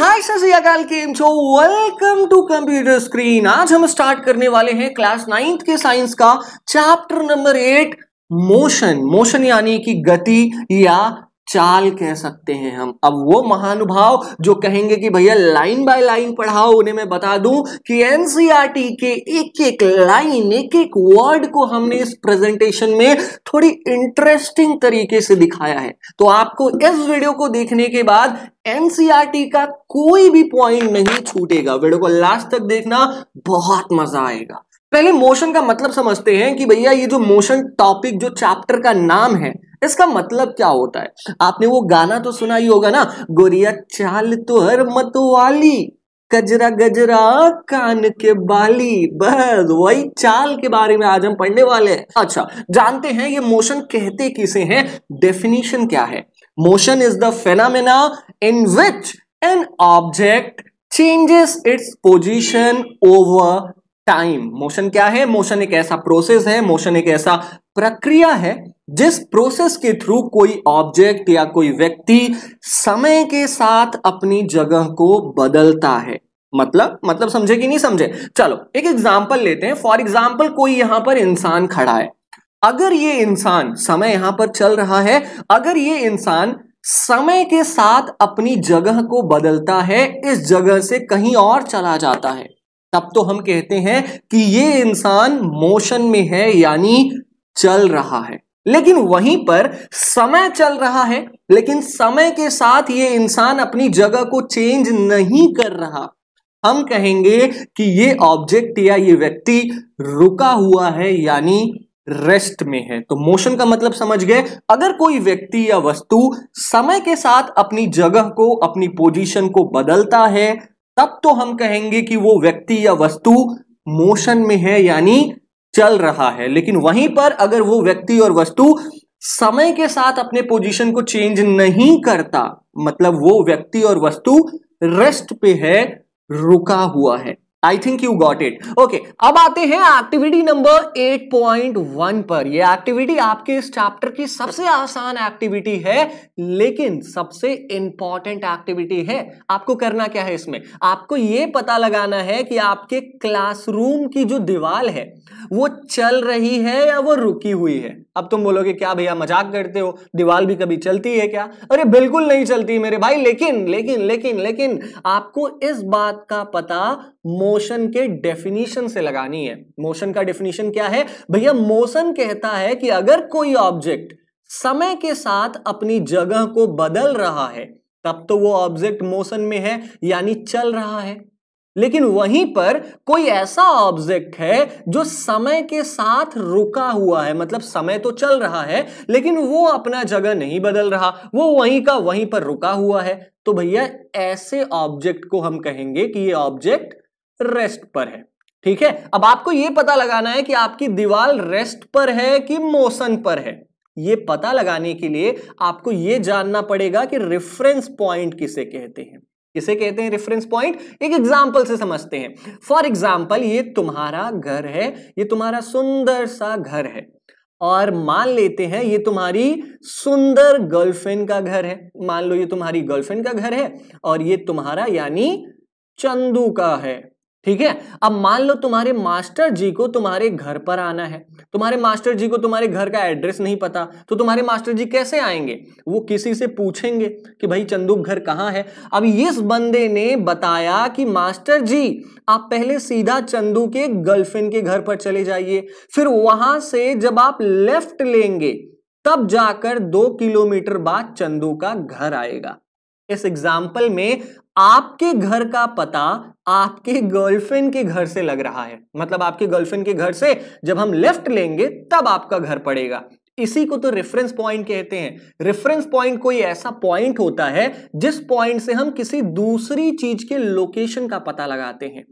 Hi Satyakal welcome to computer screen आज हम start करने वाले हैं क्लास नाइन्थ के साइंस का chapter number eight motion motion यानी कि गति या चाल कह सकते हैं हम अब वो महानुभाव जो कहेंगे कि भैया लाइन बाय लाइन पढ़ाओ उन्हें मैं बता दूं कि एनसीईआरटी e के एक एक लाइन एक एक वर्ड को हमने इस प्रेजेंटेशन में थोड़ी इंटरेस्टिंग तरीके से दिखाया है तो आपको इस वीडियो को देखने के बाद एनसीईआरटी e का कोई भी पॉइंट नहीं छूटेगा वीडियो को लास्ट तक देखना बहुत मजा आएगा पहले मोशन का मतलब समझते हैं कि भैया ये जो मोशन टॉपिक जो चैप्टर का नाम है इसका मतलब क्या होता है आपने वो गाना तो सुना ही होगा ना गोरिया चाल तो हर मतवाली कजरा गजरा कान के बाली बस वही चाल के बारे में आज हम पढ़ने वाले हैं अच्छा जानते हैं ये मोशन कहते किसे हैं डेफिनेशन क्या है motion is the phenomena in which an object changes its position over time motion क्या है मोशन एक ऐसा प्रोसेस है मोशन एक ऐसा प्रक्रिया है जिस प्रोसेस के थ्रू कोई ऑब्जेक्ट या कोई व्यक्ति समय के साथ अपनी जगह को बदलता है मतलब मतलब समझे कि नहीं समझे चलो एक एग्जाम्पल लेते हैं फॉर एग्जाम्पल कोई यहां पर इंसान खड़ा है अगर ये इंसान समय यहां पर चल रहा है अगर ये इंसान समय के साथ अपनी जगह को बदलता है इस जगह से कहीं और चला जाता है तब तो हम कहते हैं कि ये इंसान मोशन में है यानी चल रहा है लेकिन वहीं पर समय चल रहा है लेकिन समय के साथ ये इंसान अपनी जगह को चेंज नहीं कर रहा हम कहेंगे कि ये ऑब्जेक्ट या ये व्यक्ति रुका हुआ है यानी रेस्ट में है तो मोशन का मतलब समझ गए अगर कोई व्यक्ति या वस्तु समय के साथ अपनी जगह को अपनी पोजीशन को बदलता है तब तो हम कहेंगे कि वो व्यक्ति या वस्तु मोशन में है यानी चल रहा है लेकिन वहीं पर अगर वो व्यक्ति और वस्तु समय के साथ अपने पोजीशन को चेंज नहीं करता मतलब वो व्यक्ति और वस्तु रेस्ट पे है रुका हुआ है I think you got it okay अब आते हैं एक्टिविटी नंबर 8.1 पर ये एक्टिविटी आपके इस चैप्टर की सबसे आसान एक्टिविटी है लेकिन सबसे इंपॉर्टेंट एक्टिविटी है आपको करना क्या है इसमें आपको ये पता लगाना है कि आपके क्लासरूम की जो दीवार है वो चल रही है या वो रुकी हुई है अब तुम बोलोगे क्या भैया मजाक करते हो दीवार भी कभी चलती है क्या अरे बिल्कुल नहीं चलती मेरे भाई लेकिन लेकिन लेकिन लेकिन आपको इस बात का पता मोर मोशन के डेफिनेशन से लगानी है मोशन का डेफिनेशन क्या है भैया मोशन कहता है कि अगर कोई ऑब्जेक्ट समय के साथ अपनी जगह को बदल रहा है तब तो वो ऑब्जेक्ट मोशन में है यानी चल रहा है लेकिन वहीं पर कोई ऐसा ऑब्जेक्ट है जो समय के साथ रुका हुआ है मतलब समय तो चल रहा है लेकिन वो अपना जगह नहीं बदल रहा वो वहीं का वहीं पर रुका हुआ है तो भैया ऐसे ऑब्जेक्ट को हम कहेंगे कि ये ऑब्जेक्ट रेस्ट पर है ठीक है अब आपको यह पता लगाना है कि आपकी दीवार रेस्ट पर है कि मोशन पर है ये पता लगाने के लिए आपको यह जानना पड़ेगा कि रेफरेंस पॉइंट किसे कहते हैं किसे कहते हैं रेफरेंस पॉइंट एक एग्जांपल से समझते हैं फॉर एग्जाम्पल ये तुम्हारा घर है ये तुम्हारा सुंदर सा घर है और मान लेते हैं ये तुम्हारी सुंदर गर्लफ्रेंड का घर है मान लो ये तुम्हारी गर्लफ्रेंड का घर है और ये तुम्हारा यानी चंदू का है ठीक है अब मान लो तुम्हारे मास्टर जी को तुम्हारे घर पर आना है तुम्हारे मास्टर जी को तुम्हारे घर का एड्रेस नहीं पता तो तुम्हारे मास्टर जी कैसे आएंगे वो किसी से पूछेंगे कि भाई चंदूक घर कहाँ है अब इस बंदे ने बताया कि मास्टर जी आप पहले सीधा चंदू के गर्लफ्रेंड के घर पर चले जाइए फिर वहां से जब आप लेफ्ट लेंगे तब जाकर दो किलोमीटर बाद चंदू का घर आएगा इस एग्जाम्पल में आपके घर का पता आपके गर्लफ्रेंड के घर से लग रहा है मतलब आपके गर्लफ्रेंड के घर से जब हम लेफ्ट लेंगे तब आपका घर पड़ेगा इसी को तो रेफरेंस पॉइंट कहते हैं रेफरेंस पॉइंट कोई ऐसा पॉइंट होता है जिस पॉइंट से हम किसी दूसरी चीज के लोकेशन का पता लगाते हैं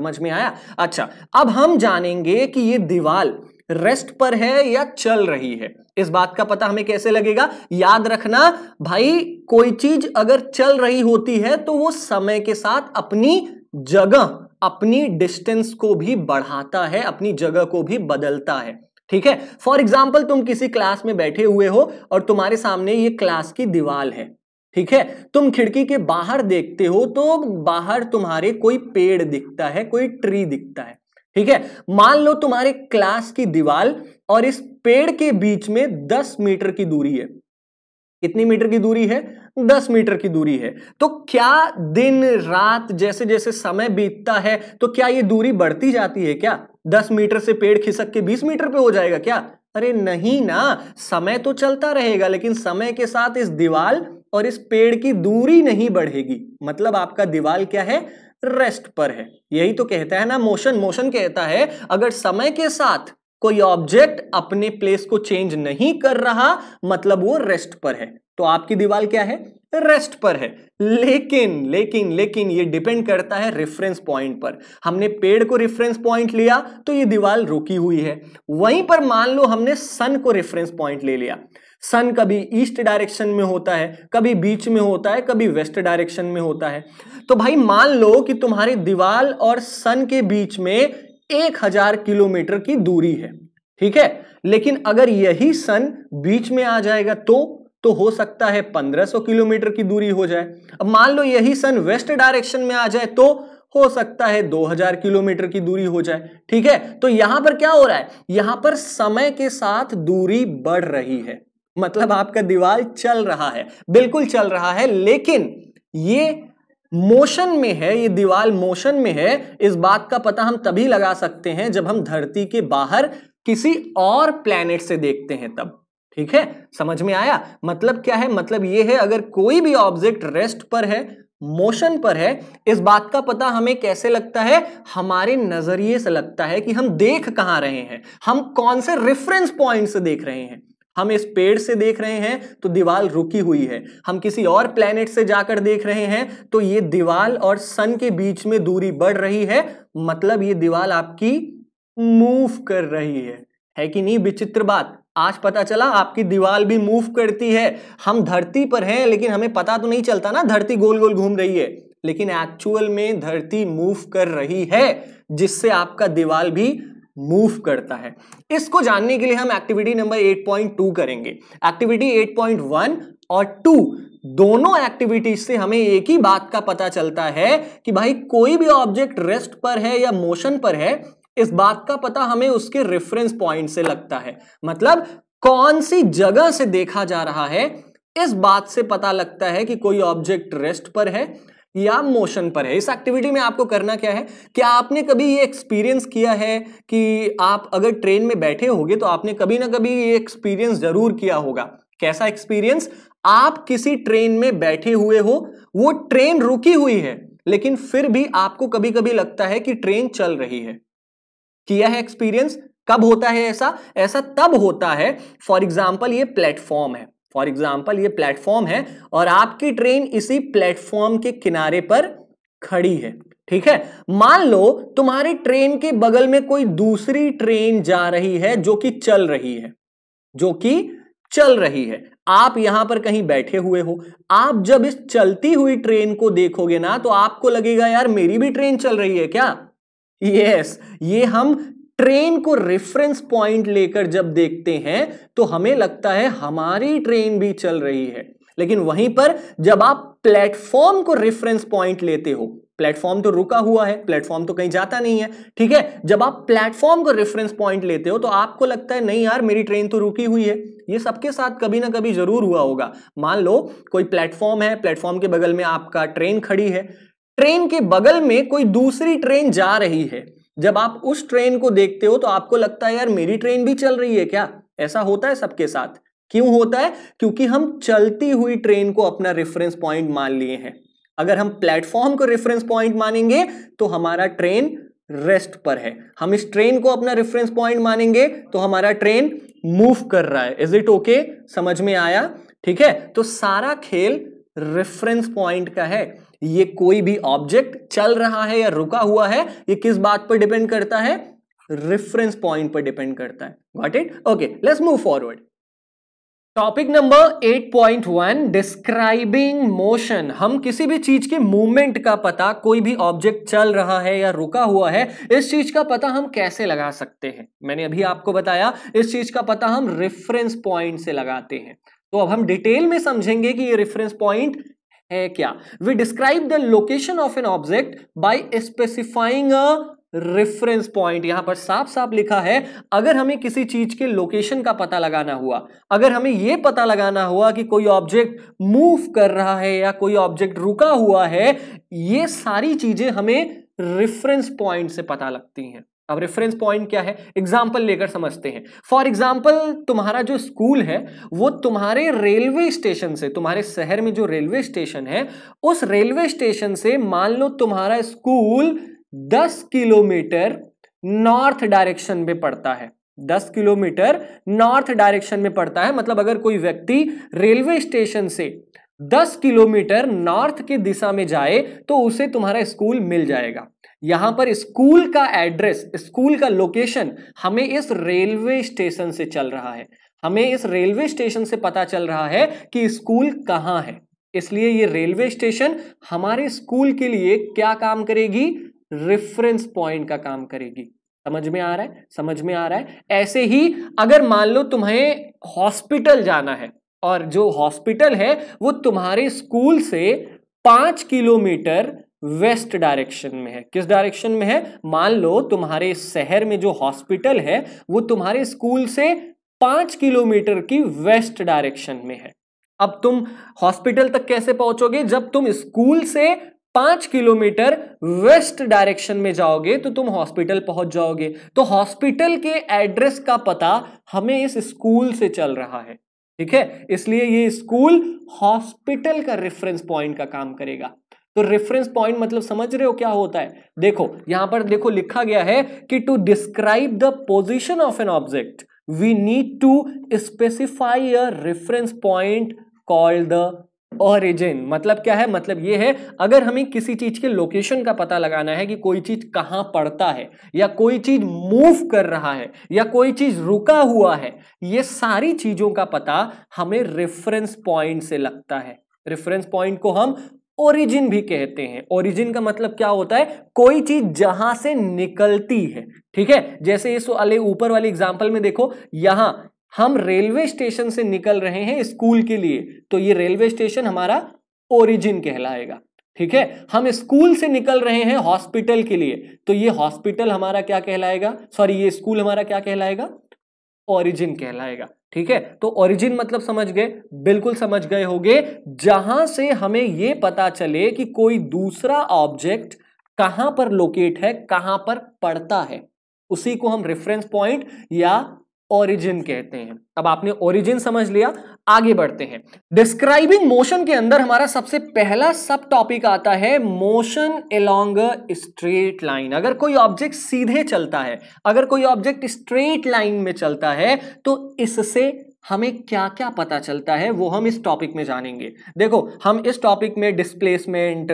समझ में आया अच्छा अब हम जानेंगे कि ये दीवार रेस्ट पर है या चल रही है इस बात का पता हमें कैसे लगेगा याद रखना भाई कोई चीज अगर चल रही होती है तो वो समय के साथ अपनी जगह अपनी डिस्टेंस को भी बढ़ाता है अपनी जगह को भी बदलता है ठीक है फॉर एग्जाम्पल तुम किसी क्लास में बैठे हुए हो और तुम्हारे सामने ये क्लास की दीवार है ठीक है तुम खिड़की के बाहर देखते हो तो बाहर तुम्हारे कोई पेड़ दिखता है कोई ट्री दिखता है ठीक है मान लो तुम्हारे क्लास की दीवार और इस पेड़ के बीच में 10 मीटर की दूरी है कितनी मीटर की दूरी है 10 मीटर की दूरी है तो क्या दिन रात जैसे जैसे समय बीतता है तो क्या ये दूरी बढ़ती जाती है क्या 10 मीटर से पेड़ खिसक के 20 मीटर पे हो जाएगा क्या अरे नहीं ना समय तो चलता रहेगा लेकिन समय के साथ इस दीवार और इस पेड़ की दूरी नहीं बढ़ेगी मतलब आपका दीवार क्या है रेस्ट पर है यही तो कहता है ना मोशन मोशन कहता है अगर समय के साथ कोई ऑब्जेक्ट अपने प्लेस को चेंज नहीं कर रहा मतलब वो रेस्ट पर है तो आपकी दीवार क्या है रेस्ट पर है लेकिन लेकिन लेकिन ये डिपेंड करता है रेफरेंस पॉइंट पर हमने पेड़ को रेफरेंस पॉइंट लिया तो ये दीवार रुकी हुई है वहीं पर मान लो हमने सन को रेफरेंस पॉइंट ले लिया सन कभी ईस्ट डायरेक्शन में होता है कभी बीच में होता है कभी वेस्ट डायरेक्शन में होता है तो भाई मान लो कि तुम्हारी दीवार और सन के बीच में एक हजार किलोमीटर की दूरी है ठीक है लेकिन अगर यही सन बीच में आ जाएगा तो तो हो सकता है 1500 किलोमीटर की दूरी हो जाए अब मान लो यही सन वेस्ट डायरेक्शन में आ जाए तो हो सकता है 2000 किलोमीटर की दूरी हो जाए ठीक है तो यहां पर क्या हो रहा है यहां पर समय के साथ दूरी बढ़ रही है मतलब आपका दीवार चल रहा है बिल्कुल चल रहा है लेकिन ये मोशन में है ये दीवार मोशन में है इस बात का पता हम तभी लगा सकते हैं जब हम धरती के बाहर किसी और प्लेनेट से देखते हैं तब ठीक है समझ में आया मतलब क्या है मतलब ये है अगर कोई भी ऑब्जेक्ट रेस्ट पर है मोशन पर है इस बात का पता हमें कैसे लगता है हमारे नजरिए से लगता है कि हम देख कहाँ रहे हैं हम कौन से रेफरेंस पॉइंट से देख रहे हैं हम इस पेड़ से देख रहे हैं तो दीवाल रुकी हुई है हम किसी और प्लेनेट से जाकर देख रहे हैं तो ये दीवाल और सन के बीच में दूरी बढ़ रही है मतलब ये दीवाल आपकी मूव कर रही है है कि नहीं विचित्र बात आज पता चला आपकी दीवाल भी मूव करती है हम धरती पर हैं लेकिन हमें पता तो नहीं चलता ना धरती गोल गोल घूम रही है लेकिन एक्चुअल में धरती मूव कर रही है जिससे आपका दीवाल भी मूव करता है इसको जानने के लिए हम एक्टिविटी नंबर 8.2 करेंगे एक्टिविटी 8.1 और 2 दोनों एक्टिविटीज से हमें एक ही बात का पता चलता है कि भाई कोई भी ऑब्जेक्ट रेस्ट पर है या मोशन पर है इस बात का पता हमें उसके रेफरेंस पॉइंट से लगता है मतलब कौन सी जगह से देखा जा रहा है इस बात से पता लगता है कि कोई ऑब्जेक्ट रेस्ट पर है या मोशन पर है इस एक्टिविटी में आपको करना क्या है क्या आपने कभी ये एक्सपीरियंस किया है कि आप अगर ट्रेन में बैठे होगे तो आपने कभी ना कभी ये एक्सपीरियंस जरूर किया होगा कैसा एक्सपीरियंस आप किसी ट्रेन में बैठे हुए हो वो ट्रेन रुकी हुई है लेकिन फिर भी आपको कभी कभी लगता है कि ट्रेन चल रही है किया है एक्सपीरियंस कब होता है ऐसा ऐसा तब होता है फॉर एग्जाम्पल ये प्लेटफॉर्म है फॉर एग्जाम्पल ये प्लेटफॉर्म है और आपकी ट्रेन इसी प्लेटफॉर्म के किनारे पर खड़ी है ठीक है मान लो तुम्हारी ट्रेन के बगल में कोई दूसरी ट्रेन जा रही है जो कि चल रही है जो कि चल रही है आप यहां पर कहीं बैठे हुए हो आप जब इस चलती हुई ट्रेन को देखोगे ना तो आपको लगेगा यार मेरी भी ट्रेन चल रही है क्या यस yes, ये हम ट्रेन को रेफरेंस पॉइंट लेकर जब देखते हैं तो हमें लगता है हमारी ट्रेन भी चल रही है लेकिन वहीं पर जब आप प्लेटफॉर्म को रेफरेंस पॉइंट लेते हो प्लेटफॉर्म तो रुका हुआ है प्लेटफॉर्म तो कहीं जाता नहीं है ठीक है जब आप प्लेटफॉर्म को रेफरेंस पॉइंट लेते हो तो आपको लगता है नहीं यार मेरी ट्रेन तो रुकी हुई है ये सबके साथ कभी ना कभी जरूर हुआ होगा मान लो कोई प्लेटफॉर्म है प्लेटफॉर्म के बगल में आपका ट्रेन खड़ी है ट्रेन के बगल में कोई दूसरी ट्रेन जा रही है जब आप उस ट्रेन को देखते हो तो आपको लगता है यार मेरी ट्रेन भी चल रही है क्या ऐसा होता है सबके साथ क्यों होता है क्योंकि हम चलती हुई ट्रेन को अपना रेफरेंस पॉइंट मान लिए हैं अगर हम प्लेटफॉर्म को रेफरेंस पॉइंट मानेंगे तो हमारा ट्रेन रेस्ट पर है हम इस ट्रेन को अपना रेफरेंस पॉइंट मानेंगे तो हमारा ट्रेन मूव कर रहा है इज इट ओके समझ में आया ठीक है तो सारा खेल रेफरेंस पॉइंट का है ये कोई भी ऑब्जेक्ट चल रहा है या रुका हुआ है ये किस बात पर डिपेंड करता है रेफरेंस पॉइंट पर डिपेंड करता है got it okay let's move forward topic number 8.1 describing motion हम किसी भी चीज के मूवमेंट का पता कोई भी ऑब्जेक्ट चल रहा है या रुका हुआ है इस चीज का पता हम कैसे लगा सकते हैं मैंने अभी आपको बताया इस चीज का पता हम रेफरेंस पॉइंट से लगाते हैं तो अब हम डिटेल में समझेंगे कि ये रेफरेंस पॉइंट है क्या we describe the location of an object by specifying reference point यहां पर साफ साफ लिखा है अगर हमें किसी चीज के लोकेशन का पता लगाना हुआ अगर हमें यह पता लगाना हुआ कि कोई ऑब्जेक्ट मूव कर रहा है या कोई ऑब्जेक्ट रुका हुआ है ये सारी चीजें हमें रेफरेंस पॉइंट से पता लगती हैं अब रेफरेंस पॉइंट क्या है एग्जाम्पल लेकर समझते हैं फॉर एग्जाम्पल तुम्हारा जो स्कूल है वो तुम्हारे रेलवे स्टेशन से तुम्हारे शहर में जो रेलवे स्टेशन है उस रेलवे स्टेशन से मान लो तुम्हारा स्कूल दस किलोमीटर नॉर्थ डायरेक्शन में पड़ता है दस किलोमीटर नॉर्थ डायरेक्शन में पड़ता है मतलब अगर कोई व्यक्ति रेलवे स्टेशन से दस किलोमीटर नॉर्थ की दिशा में जाए तो उसे तुम्हारा स्कूल मिल जाएगा यहाँ पर स्कूल का एड्रेस स्कूल का लोकेशन हमें इस रेलवे स्टेशन से चल रहा है हमें इस रेलवे स्टेशन से पता चल रहा है कि स्कूल कहाँ है इसलिए ये रेलवे स्टेशन हमारे स्कूल के लिए क्या काम करेगी रेफरेंस पॉइंट का काम करेगी समझ में आ रहा है समझ में आ रहा है ऐसे ही अगर मान लो तुम्हें हॉस्पिटल जाना है और जो हॉस्पिटल है वो तुम्हारे स्कूल से पांच किलोमीटर वेस्ट डायरेक्शन में है किस डायरेक्शन में है मान लो तुम्हारे शहर में जो हॉस्पिटल है वो तुम्हारे स्कूल से पांच किलोमीटर की वेस्ट डायरेक्शन में है अब तुम हॉस्पिटल तक कैसे पहुंचोगे जब तुम स्कूल से पांच किलोमीटर वेस्ट डायरेक्शन में जाओगे तो तुम हॉस्पिटल पहुंच जाओगे तो हॉस्पिटल के एड्रेस का पता हमें इस स्कूल से चल रहा है ठीक है इसलिए ये स्कूल हॉस्पिटल का रेफरेंस पॉइंट का काम करेगा तो रेफरेंस पॉइंट मतलब समझ रहे हो क्या होता है देखो यहां पर देखो लिखा गया है कि to describe the position of an object we need to specify a reference point called the origin मतलब क्या है मतलब ये है अगर हमें किसी चीज के लोकेशन का पता लगाना है कि कोई चीज कहां पड़ता है या कोई चीज मूव कर रहा है या कोई चीज रुका हुआ है ये सारी चीजों का पता हमें रेफरेंस पॉइंट से लगता है रेफरेंस पॉइंट को हम ओरिजिन भी कहते हैं ओरिजिन का मतलब क्या होता है कोई चीज जहां से निकलती है ठीक है जैसे इस वाले ऊपर वाले एग्जाम्पल में देखो यहां हम रेलवे स्टेशन से निकल रहे हैं स्कूल के लिए तो ये रेलवे स्टेशन हमारा ओरिजिन कहलाएगा ठीक है हम स्कूल से निकल रहे हैं हॉस्पिटल के लिए तो ये हॉस्पिटल हमारा क्या कहलाएगा सॉरी ये स्कूल हमारा क्या कहलाएगा ओरिजिन कहलाएगा ठीक है तो ओरिजिन मतलब समझ गए बिल्कुल समझ गए होगे जहां से हमें यह पता चले कि कोई दूसरा ऑब्जेक्ट कहां पर लोकेट है कहां पर पड़ता है उसी को हम रेफरेंस पॉइंट या ओरिजिन कहते हैं अब आपने ओरिजिन समझ लिया आगे बढ़ते हैं डिस्क्राइबिंग मोशन के अंदर हमारा सबसे पहला सब टॉपिक आता है मोशन अलोंग स्ट्रेट लाइन अगर कोई ऑब्जेक्ट सीधे चलता है अगर कोई ऑब्जेक्ट स्ट्रेट लाइन में चलता है तो इससे हमें क्या क्या पता चलता है वो हम इस टॉपिक में जानेंगे देखो हम इस टॉपिक में डिस्प्लेसमेंट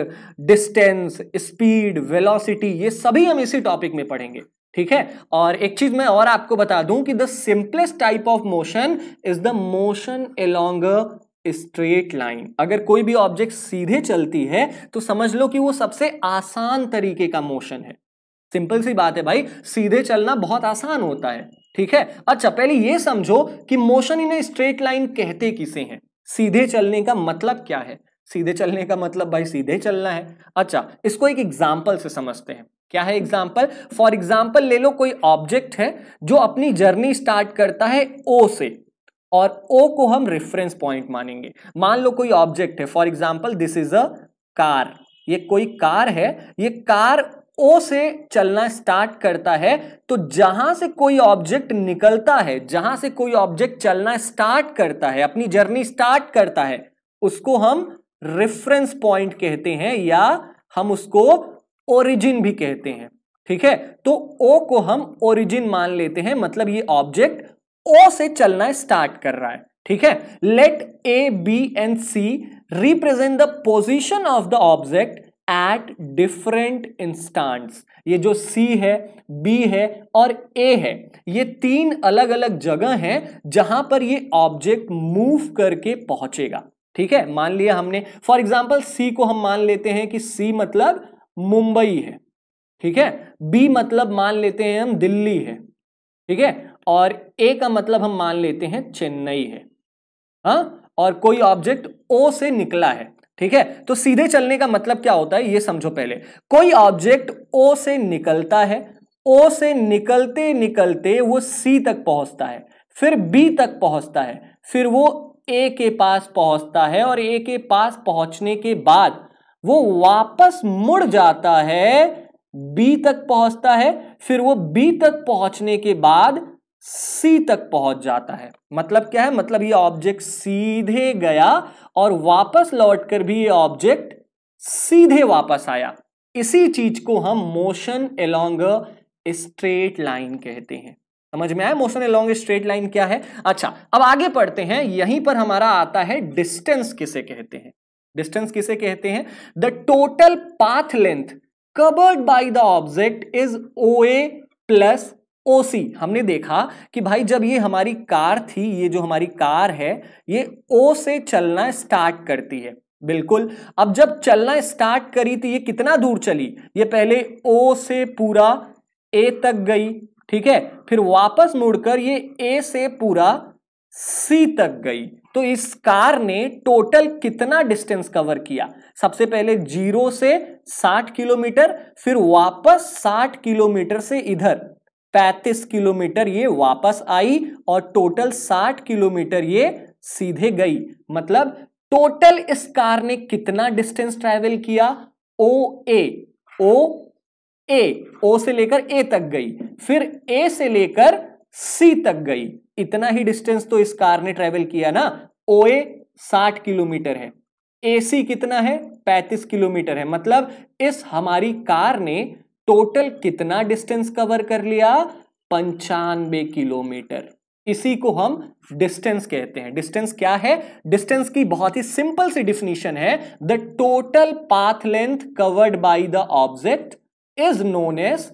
डिस्टेंस स्पीड वेलोसिटी ये सभी हम इसी टॉपिक में पढ़ेंगे ठीक है और एक चीज मैं और आपको बता दूं कि the simplest type of motion is the motion along straight line अगर कोई भी ऑब्जेक्ट सीधे चलती है तो समझ लो कि वो सबसे आसान तरीके का मोशन है सिंपल सी बात है भाई सीधे चलना बहुत आसान होता है ठीक है अच्छा पहले ये समझो कि मोशन इन स्ट्रेट लाइन कहते किसे हैं सीधे चलने का मतलब क्या है सीधे चलने का मतलब भाई सीधे चलना है अच्छा इसको एक एग्जाम्पल से समझते हैं क्या है एग्जाम्पल फॉर एग्जाम्पल ले लो कोई ऑब्जेक्ट है जो अपनी जर्नी स्टार्ट करता है ओ से और ओ को हम रेफरेंस पॉइंट मानेंगे मान लो कोई ऑब्जेक्ट है for example this is a car ये कोई कार है ये कार ओ से चलना स्टार्ट करता है तो जहां से कोई ऑब्जेक्ट निकलता है जहां से कोई ऑब्जेक्ट चलना स्टार्ट करता है अपनी जर्नी स्टार्ट करता है उसको हम रेफरेंस पॉइंट कहते हैं या हम उसको ओरिजिन भी कहते हैं ठीक है तो ओ को हम ओरिजिन मान लेते हैं मतलब ये ऑब्जेक्ट ओ से चलना स्टार्ट कर रहा है ठीक है let A B and C represent the position of the object at different instants ये जो सी है बी है और ए है ये तीन अलग अलग जगह हैं जहां पर ये ऑब्जेक्ट मूव करके पहुंचेगा ठीक है मान लिया हमने फॉर एग्जाम्पल सी को हम मान लेते हैं कि सी मतलब मुंबई है ठीक है बी मतलब मान लेते हैं हम दिल्ली है ठीक है और ए का मतलब हम मान लेते हैं चेन्नई है हा? और कोई ऑब्जेक्ट ओ से निकला है ठीक है तो सीधे चलने का मतलब क्या होता है ये समझो पहले कोई ऑब्जेक्ट ओ से निकलता है ओ से निकलते निकलते वो सी तक पहुंचता है फिर बी तक पहुंचता है फिर वो ए के पास पहुंचता है और ए के पास पहुंचने के बाद वो वापस मुड़ जाता है बी तक पहुंचता है फिर वो बी तक पहुंचने के बाद सी तक पहुंच जाता है मतलब क्या है मतलब ये ऑब्जेक्ट सीधे गया और वापस लौटकर भी ये ऑब्जेक्ट सीधे वापस आया इसी चीज को हम मोशन एलोंग स्ट्रेट लाइन कहते हैं समझ में आया मोशन एलोंग स्ट्रेट लाइन क्या है अच्छा अब आगे पढ़ते हैं यहीं पर हमारा आता है डिस्टेंस किसे कहते हैं डिस्टेंस किसे कहते हैं the total path length covered by the object is O A plus O C हमने देखा कि भाई जब ये हमारी कार थी ये जो हमारी कार है ये ओ से चलना स्टार्ट करती है बिल्कुल अब जब चलना स्टार्ट करी तो ये कितना दूर चली ये पहले ओ से पूरा ए तक गई ठीक है फिर वापस मुड़कर ये ए से पूरा सी तक गई तो इस कार ने टोटल कितना डिस्टेंस कवर किया सबसे पहले जीरो से 60 किलोमीटर फिर वापस 60 किलोमीटर से इधर 35 किलोमीटर ये वापस आई और टोटल 60 किलोमीटर ये सीधे गई मतलब टोटल इस कार ने कितना डिस्टेंस ट्रेवल किया ओ ए ओ ए ओ से लेकर ए तक गई फिर ए से लेकर सी तक गई इतना ही डिस्टेंस तो इस कार ने ट्रेवल किया ना ओ ए साठ किलोमीटर है ए सी कितना है पैंतीस किलोमीटर है मतलब इस हमारी कार ने टोटल कितना डिस्टेंस कवर कर लिया पंचानवे किलोमीटर इसी को हम डिस्टेंस कहते हैं डिस्टेंस क्या है डिस्टेंस की बहुत ही सिंपल सी डिफिनीशन है the total path length covered by the object is known as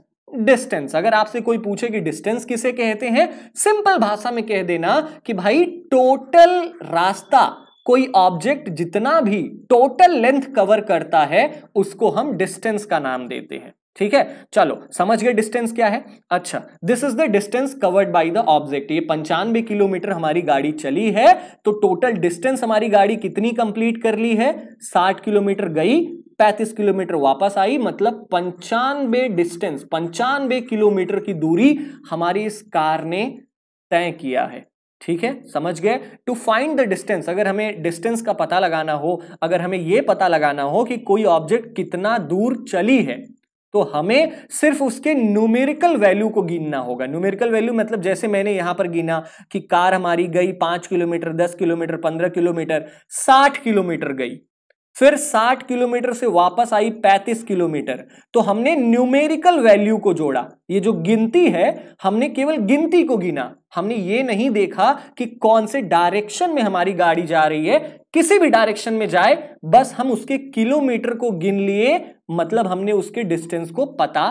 distance अगर आपसे कोई पूछे कि डिस्टेंस किसे कहते हैं सिंपल भाषा में कह देना कि भाई टोटल रास्ता कोई ऑब्जेक्ट जितना भी टोटल लेंथ कवर करता है उसको हम डिस्टेंस का नाम देते हैं ठीक है चलो समझ गए डिस्टेंस क्या है अच्छा this is the distance covered by the object ये पंचानवे किलोमीटर हमारी गाड़ी चली है तो टोटल डिस्टेंस हमारी गाड़ी कितनी कंप्लीट कर ली है 60 किलोमीटर गई 35 किलोमीटर वापस आई मतलब पंचानवे डिस्टेंस पंचानवे किलोमीटर की दूरी हमारी इस कार ने तय किया है ठीक है समझ गए टू फाइंड द डिस्टेंस अगर हमें डिस्टेंस का पता लगाना हो अगर हमें यह पता लगाना हो कि कोई ऑब्जेक्ट कितना दूर चली है तो हमें सिर्फ उसके न्यूमेरिकल वैल्यू को गिनना होगा न्यूमेरिकल वैल्यू मतलब जैसे मैंने यहां पर गिना कि कार हमारी गई पांच किलोमीटर दस किलोमीटर पंद्रह किलोमीटर साठ किलोमीटर गई फिर 60 किलोमीटर से वापस आई 35 किलोमीटर तो हमने न्यूमेरिकल वैल्यू को जोड़ा ये जो गिनती है हमने केवल गिनती को गिना हमने ये नहीं देखा कि कौन से डायरेक्शन में हमारी गाड़ी जा रही है किसी भी डायरेक्शन में जाए बस हम उसके किलोमीटर को गिन लिए मतलब हमने उसके डिस्टेंस को पता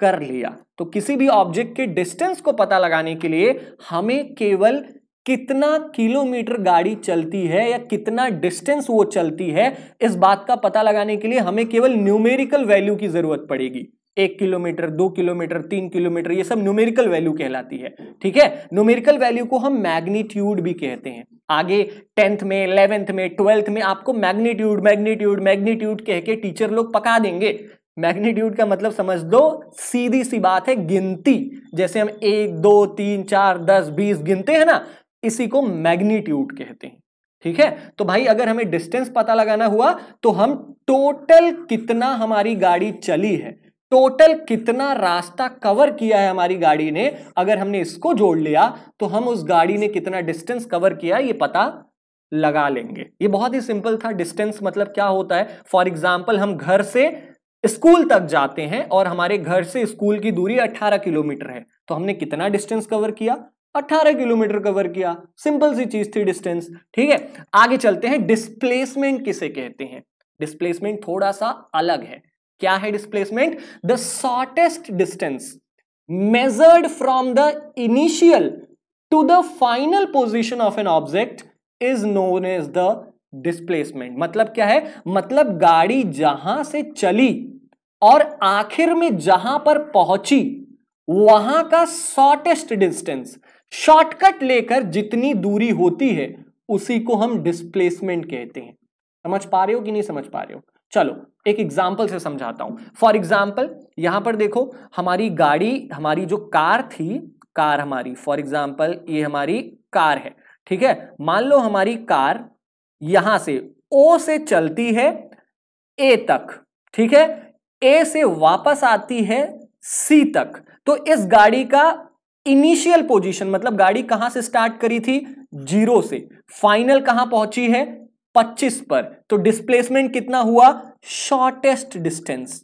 कर लिया तो किसी भी ऑब्जेक्ट के डिस्टेंस को पता लगाने के लिए हमें केवल कितना किलोमीटर गाड़ी चलती है या कितना डिस्टेंस वो चलती है इस बात का पता लगाने के लिए हमें केवल न्यूमेरिकल वैल्यू की जरूरत पड़ेगी एक किलोमीटर दो किलोमीटर तीन किलोमीटर ये सब न्यूमेरिकल वैल्यू कहलाती है ठीक है न्यूमेरिकल वैल्यू को हम मैग्नीट्यूड भी कहते हैं आगे टेंथ में इलेवेंथ में ट्वेल्थ में आपको मैग्नीट्यूड मैग्नीट्यूड मैग्नीट्यूड कह के टीचर लोग पका देंगे मैग्नीट्यूड का मतलब समझ दो सीधी सी बात है गिनती जैसे हम एक दो तीन चार दस बीस गिनते हैं ना इसी को मैग्नीट्यूड कहते हैं ठीक है तो भाई अगर हमें डिस्टेंस पता लगाना हुआ तो हम टोटल कितना हमारी गाड़ी चली है टोटल कितना रास्ता कवर किया है हमारी गाड़ी ने अगर हमने इसको जोड़ लिया तो हम उस गाड़ी ने कितना डिस्टेंस कवर किया ये पता लगा लेंगे ये बहुत ही सिंपल था डिस्टेंस मतलब क्या होता है फॉर एग्जाम्पल हम घर से स्कूल तक जाते हैं और हमारे घर से स्कूल की दूरी 18 किलोमीटर है तो हमने कितना डिस्टेंस कवर किया 18 किलोमीटर कवर किया सिंपल सी चीज थी डिस्टेंस ठीक है आगे चलते हैं डिस्प्लेसमेंट किसे कहते हैं डिस्प्लेसमेंट थोड़ा सा अलग है क्या है displacement the shortest distance measured from the initial to the final position of an object is known as the displacement मतलब क्या है मतलब गाड़ी जहां से चली और आखिर में जहां पर पहुंची वहां का शॉर्टेस्ट डिस्टेंस शॉर्टकट लेकर जितनी दूरी होती है उसी को हम डिस्प्लेसमेंट कहते हैं समझ पा रहे हो कि नहीं समझ पा रहे हो चलो एक एग्जाम्पल से समझाता हूं फॉर एग्जाम्पल यहां पर देखो हमारी गाड़ी हमारी जो कार थी कार हमारी फॉर एग्जाम्पल ये हमारी कार है ठीक है मान लो हमारी कार यहां से ओ से चलती है ए तक ठीक है ए से वापस आती है सी तक तो इस गाड़ी का इनिशियल पोजीशन मतलब गाड़ी कहां से स्टार्ट करी थी जीरो से फाइनल कहां पहुंची है 25 पर तो डिस्प्लेसमेंट कितना हुआ शॉर्टेस्ट डिस्टेंस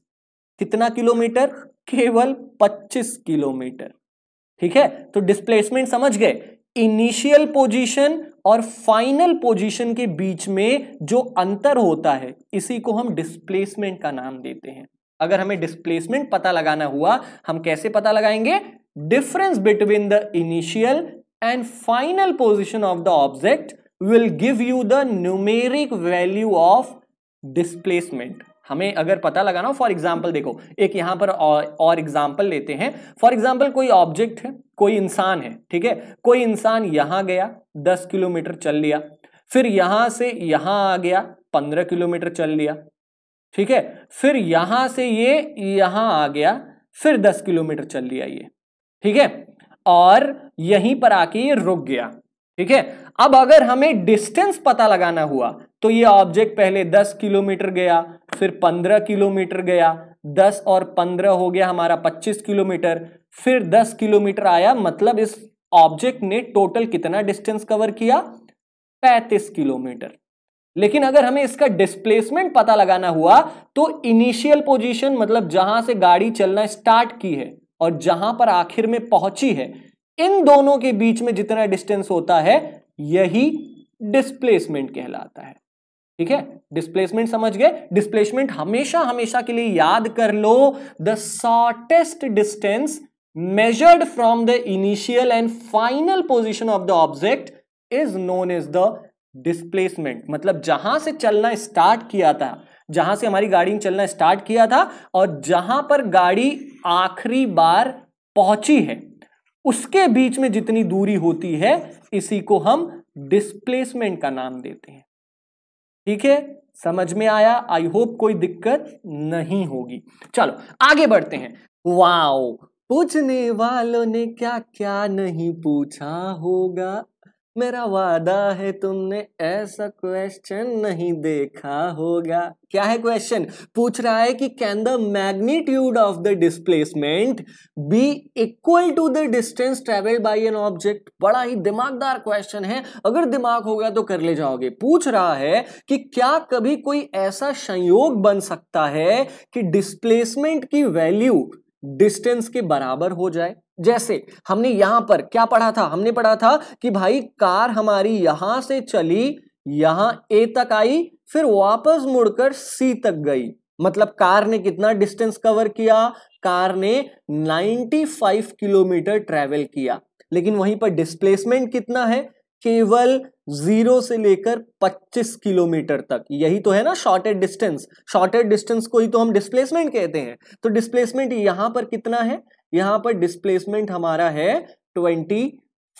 कितना किलोमीटर केवल 25 किलोमीटर ठीक है तो डिस्प्लेसमेंट समझ गए इनिशियल पोजीशन और फाइनल पोजीशन के बीच में जो अंतर होता है इसी को हम डिस्प्लेसमेंट का नाम देते हैं अगर हमें डिस्प्लेसमेंट पता लगाना हुआ हम कैसे पता लगाएंगे difference between the initial and final position of the object will give you the numeric value of displacement हमें अगर पता लगाना फॉर एग्जाम्पल देखो एक यहां पर और एग्जाम्पल लेते हैं फॉर एग्जाम्पल कोई ऑब्जेक्ट है कोई इंसान है ठीक है कोई इंसान यहां गया दस किलोमीटर चल लिया फिर यहां से यहां आ गया पंद्रह किलोमीटर चल लिया ठीक है फिर यहां से ये यहां आ गया फिर दस किलोमीटर चल लिया ये ठीक है और यहीं पर आके ये रुक गया ठीक है अब अगर हमें डिस्टेंस पता लगाना हुआ तो ये ऑब्जेक्ट पहले 10 किलोमीटर गया फिर 15 किलोमीटर गया 10 और 15 हो गया हमारा 25 किलोमीटर फिर 10 किलोमीटर आया मतलब इस ऑब्जेक्ट ने टोटल कितना डिस्टेंस कवर किया 35 किलोमीटर लेकिन अगर हमें इसका डिस्प्लेसमेंट पता लगाना हुआ तो इनिशियल पोजीशन मतलब जहां से गाड़ी चलना स्टार्ट की है और जहां पर आखिर में पहुंची है इन दोनों के बीच में जितना डिस्टेंस होता है यही डिस्प्लेसमेंट कहलाता है ठीक है डिस्प्लेसमेंट समझ गए डिस्प्लेसमेंट हमेशा हमेशा के लिए याद कर लो the shortest distance measured from the initial and final position of the object is known as the displacement मतलब जहां से चलना स्टार्ट किया था जहां से हमारी गाड़ी ने चलना स्टार्ट किया था और जहां पर गाड़ी आखिरी बार पहुंची है उसके बीच में जितनी दूरी होती है इसी को हम डिस्प्लेसमेंट का नाम देते हैं ठीक है समझ में आया आई होप कोई दिक्कत नहीं होगी चलो आगे बढ़ते हैं वाओ पूछने वालों ने क्या क्या नहीं पूछा होगा मेरा वादा है तुमने ऐसा क्वेश्चन नहीं देखा होगा क्या है क्वेश्चन पूछ रहा है कि can the magnitude of the displacement be equal to the distance travel by an object बड़ा ही दिमागदार क्वेश्चन है अगर दिमाग होगा तो कर ले जाओगे पूछ रहा है कि क्या कभी कोई ऐसा संयोग बन सकता है कि डिस्प्लेसमेंट की वैल्यू डिस्टेंस के बराबर हो जाए जैसे हमने यहां पर क्या पढ़ा था हमने पढ़ा था कि भाई कार हमारी यहां से चली यहां ए तक आई फिर वापस मुड़कर सी तक गई मतलब कार ने कितना डिस्टेंस कवर किया कार ने 95 किलोमीटर ट्रेवल किया लेकिन वहीं पर डिस्प्लेसमेंट कितना है केवल जीरो से लेकर 25 किलोमीटर तक यही तो है ना शॉर्टेड डिस्टेंस शॉर्टेड डिस्टेंस को ही तो हम डिस्प्लेसमेंट कहते हैं तो डिस्प्लेसमेंट यहां पर कितना है यहां पर डिस्प्लेसमेंट हमारा है ट्वेंटी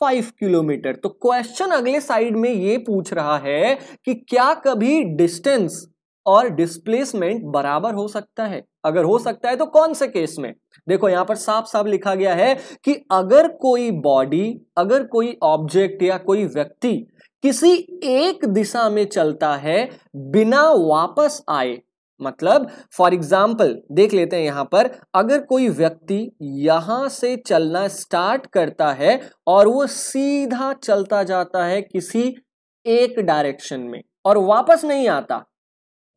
फाइव किलोमीटर तो क्वेश्चन अगले साइड में ये पूछ रहा है कि क्या कभी डिस्टेंस और डिस्प्लेसमेंट बराबर हो सकता है अगर हो सकता है तो कौन से केस में देखो यहां पर साफ साफ लिखा गया है कि अगर कोई बॉडी अगर कोई ऑब्जेक्ट या कोई व्यक्ति किसी एक दिशा में चलता है बिना वापस आए मतलब फॉर एग्जाम्पल देख लेते हैं यहां पर अगर कोई व्यक्ति यहां से चलना स्टार्ट करता है और वो सीधा चलता जाता है किसी एक डायरेक्शन में और वापस नहीं आता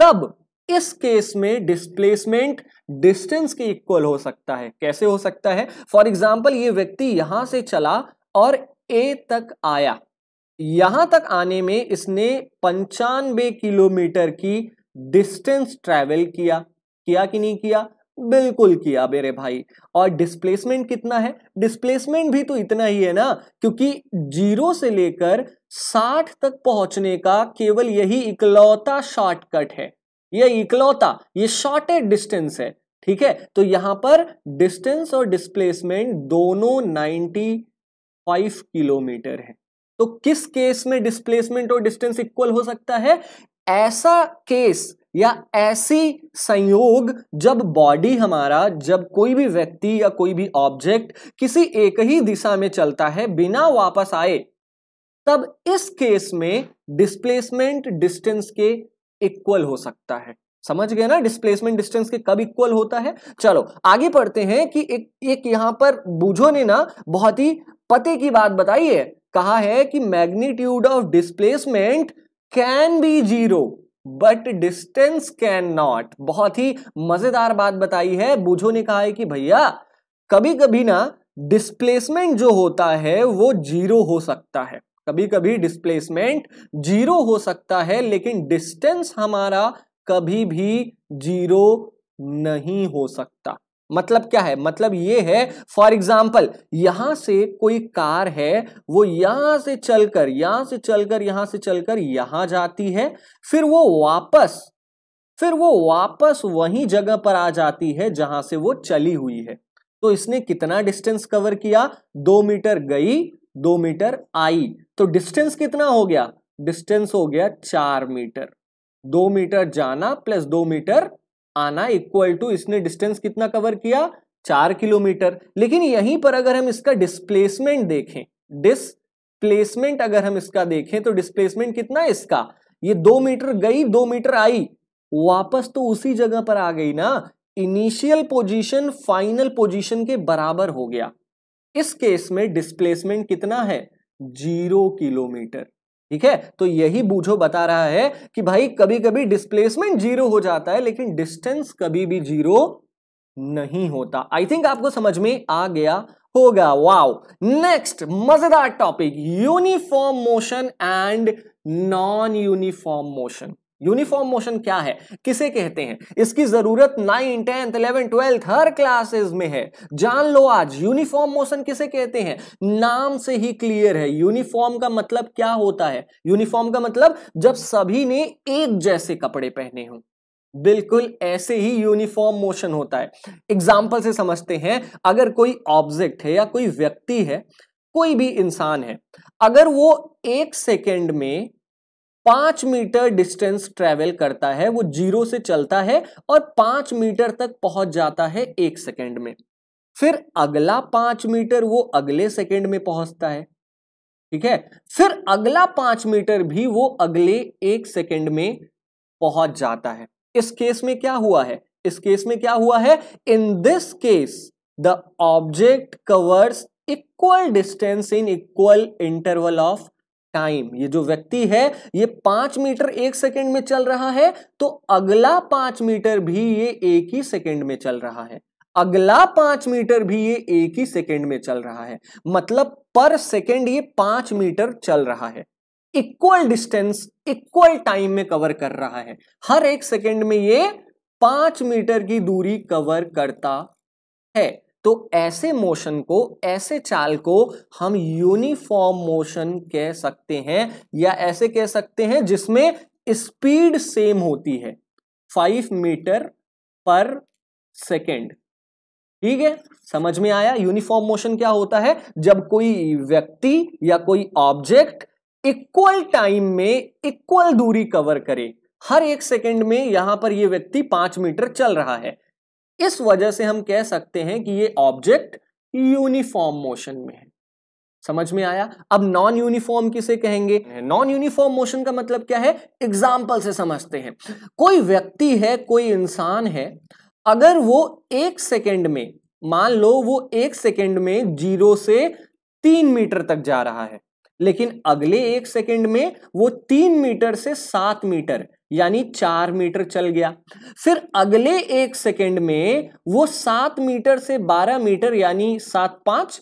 तब इस केस में डिस्प्लेसमेंट डिस्टेंस के इक्वल हो सकता है कैसे हो सकता है फॉर एग्जाम्पल ये व्यक्ति यहां से चला और ए तक आया यहां तक आने में इसने पंचानबे किलोमीटर की डिस्टेंस ट्रैवल किया किया कि नहीं किया बिल्कुल किया मेरे भाई और डिस्प्लेसमेंट कितना है डिस्प्लेसमेंट भी तो इतना ही है ना क्योंकि जीरो से लेकर साठ तक पहुंचने का केवल यही इकलौता शॉर्टकट है यह इकलौता ये शॉर्टेड डिस्टेंस है ठीक है तो यहां पर डिस्टेंस और डिस्प्लेसमेंट दोनों 95 किलोमीटर है तो किस केस में डिस्प्लेसमेंट और डिस्टेंस इक्वल हो सकता है ऐसा केस या ऐसी संयोग जब बॉडी हमारा जब कोई भी व्यक्ति या कोई भी ऑब्जेक्ट किसी एक ही दिशा में चलता है बिना वापस आए तब इस केस में डिस्प्लेसमेंट डिस्टेंस के इक्वल हो सकता है समझ गए ना डिस्प्लेसमेंट डिस्टेंस के कब इक्वल होता है चलो आगे पढ़ते हैं कि एक एक यहां पर बूझो ने ना बहुत ही पते की बात बताई है कहा है कि magnitude of displacement can be zero but distance can not बहुत ही मजेदार बात बताई है बूझो ने कहा है कि भैया कभी कभी ना डिस्प्लेसमेंट जो होता है वो जीरो हो सकता है कभी कभी डिस्प्लेसमेंट जीरो हो सकता है लेकिन डिस्टेंस हमारा कभी भी जीरो नहीं हो सकता मतलब क्या है मतलब ये है फॉर एग्जाम्पल यहां से कोई कार है वो यहां से चलकर यहां से चलकर यहां से चलकर यहां जाती है फिर वो वापस फिर वो वापस वही जगह पर आ जाती है जहां से वो चली हुई है तो इसने कितना डिस्टेंस कवर किया दो मीटर गई दो मीटर आई तो डिस्टेंस कितना हो गया डिस्टेंस हो गया चार मीटर दो मीटर जाना प्लस दो मीटर आना इक्वल टू इसने डिस्टेंस कितना कवर किया चार किलोमीटर लेकिन यहीं पर अगर हम इसका डिस्प्लेसमेंट देखें डिस्प्लेसमेंट अगर हम इसका देखें तो डिस्प्लेसमेंट कितना है इसका ये दो मीटर गई दो मीटर आई वापस तो उसी जगह पर आ गई ना इनिशियल पोजीशन फाइनल पोजीशन के बराबर हो गया इस केस में डिस्प्लेसमेंट कितना है जीरो किलोमीटर ठीक है तो यही बूझो बता रहा है कि भाई कभी कभी डिस्प्लेसमेंट जीरो हो जाता है लेकिन डिस्टेंस कभी भी जीरो नहीं होता आई थिंक आपको समझ में आ गया होगा वाओ नेक्स्ट मजेदार topic uniform motion and non uniform motion uniform motion क्या है किसे कहते हैं इसकी जरूरत नाइन टेंथ इलेवन ट्वेल्थ हर क्लासेस में है जान लो आज यूनिफॉर्म मोशन किसे कहते हैं नाम से ही क्लियर है यूनिफॉर्म का मतलब क्या होता है यूनिफॉर्म का मतलब जब सभी ने एक जैसे कपड़े पहने हों बिल्कुल ऐसे ही यूनिफॉर्म मोशन होता है एग्जाम्पल से समझते हैं अगर कोई ऑब्जेक्ट है या कोई व्यक्ति है कोई भी इंसान है अगर वो एक सेकेंड में पांच मीटर डिस्टेंस ट्रेवल करता है वो जीरो से चलता है और पांच मीटर तक पहुंच जाता है एक सेकेंड में फिर अगला पांच मीटर वो अगले सेकेंड में पहुंचता है ठीक है फिर अगला पांच मीटर भी वो अगले एक सेकेंड में पहुंच जाता है इस केस में क्या हुआ है इस केस में क्या हुआ है in this case the object covers equal distance in equal interval of time ये जो व्यक्ति है ये पांच मीटर एक सेकेंड में चल रहा है तो अगला पांच मीटर भी ये एक ही सेकेंड में चल रहा है अगला पांच मीटर भी ये एक ही सेकेंड में चल रहा है मतलब पर सेकेंड ये पांच मीटर चल रहा है इक्वल डिस्टेंस इक्वल टाइम में कवर कर रहा है हर एक सेकेंड में ये पांच मीटर की दूरी कवर करता है तो ऐसे मोशन को ऐसे चाल को हम यूनिफॉर्म मोशन कह सकते हैं या ऐसे कह सकते हैं जिसमें स्पीड सेम होती है फाइव मीटर पर सेकेंड ठीक है समझ में आया यूनिफॉर्म मोशन क्या होता है जब कोई व्यक्ति या कोई ऑब्जेक्ट इक्वल टाइम में इक्वल दूरी कवर करे हर एक सेकंड में यहां पर यह व्यक्ति पांच मीटर चल रहा है इस वजह से हम कह सकते हैं कि ये ऑब्जेक्ट यूनिफॉर्म मोशन में है समझ में आया अब नॉन यूनिफॉर्म किसे कहेंगे नॉन यूनिफॉर्म मोशन का मतलब क्या है एग्जाम्पल से समझते हैं कोई व्यक्ति है कोई इंसान है अगर वो एक सेकेंड में मान लो वो एक सेकेंड में जीरो से तीन मीटर तक जा रहा है लेकिन अगले एक सेकंड में वो तीन मीटर से सात मीटर यानी चार मीटर चल गया फिर अगले एक सेकंड में वो सात मीटर से बारह मीटर यानी सात पांच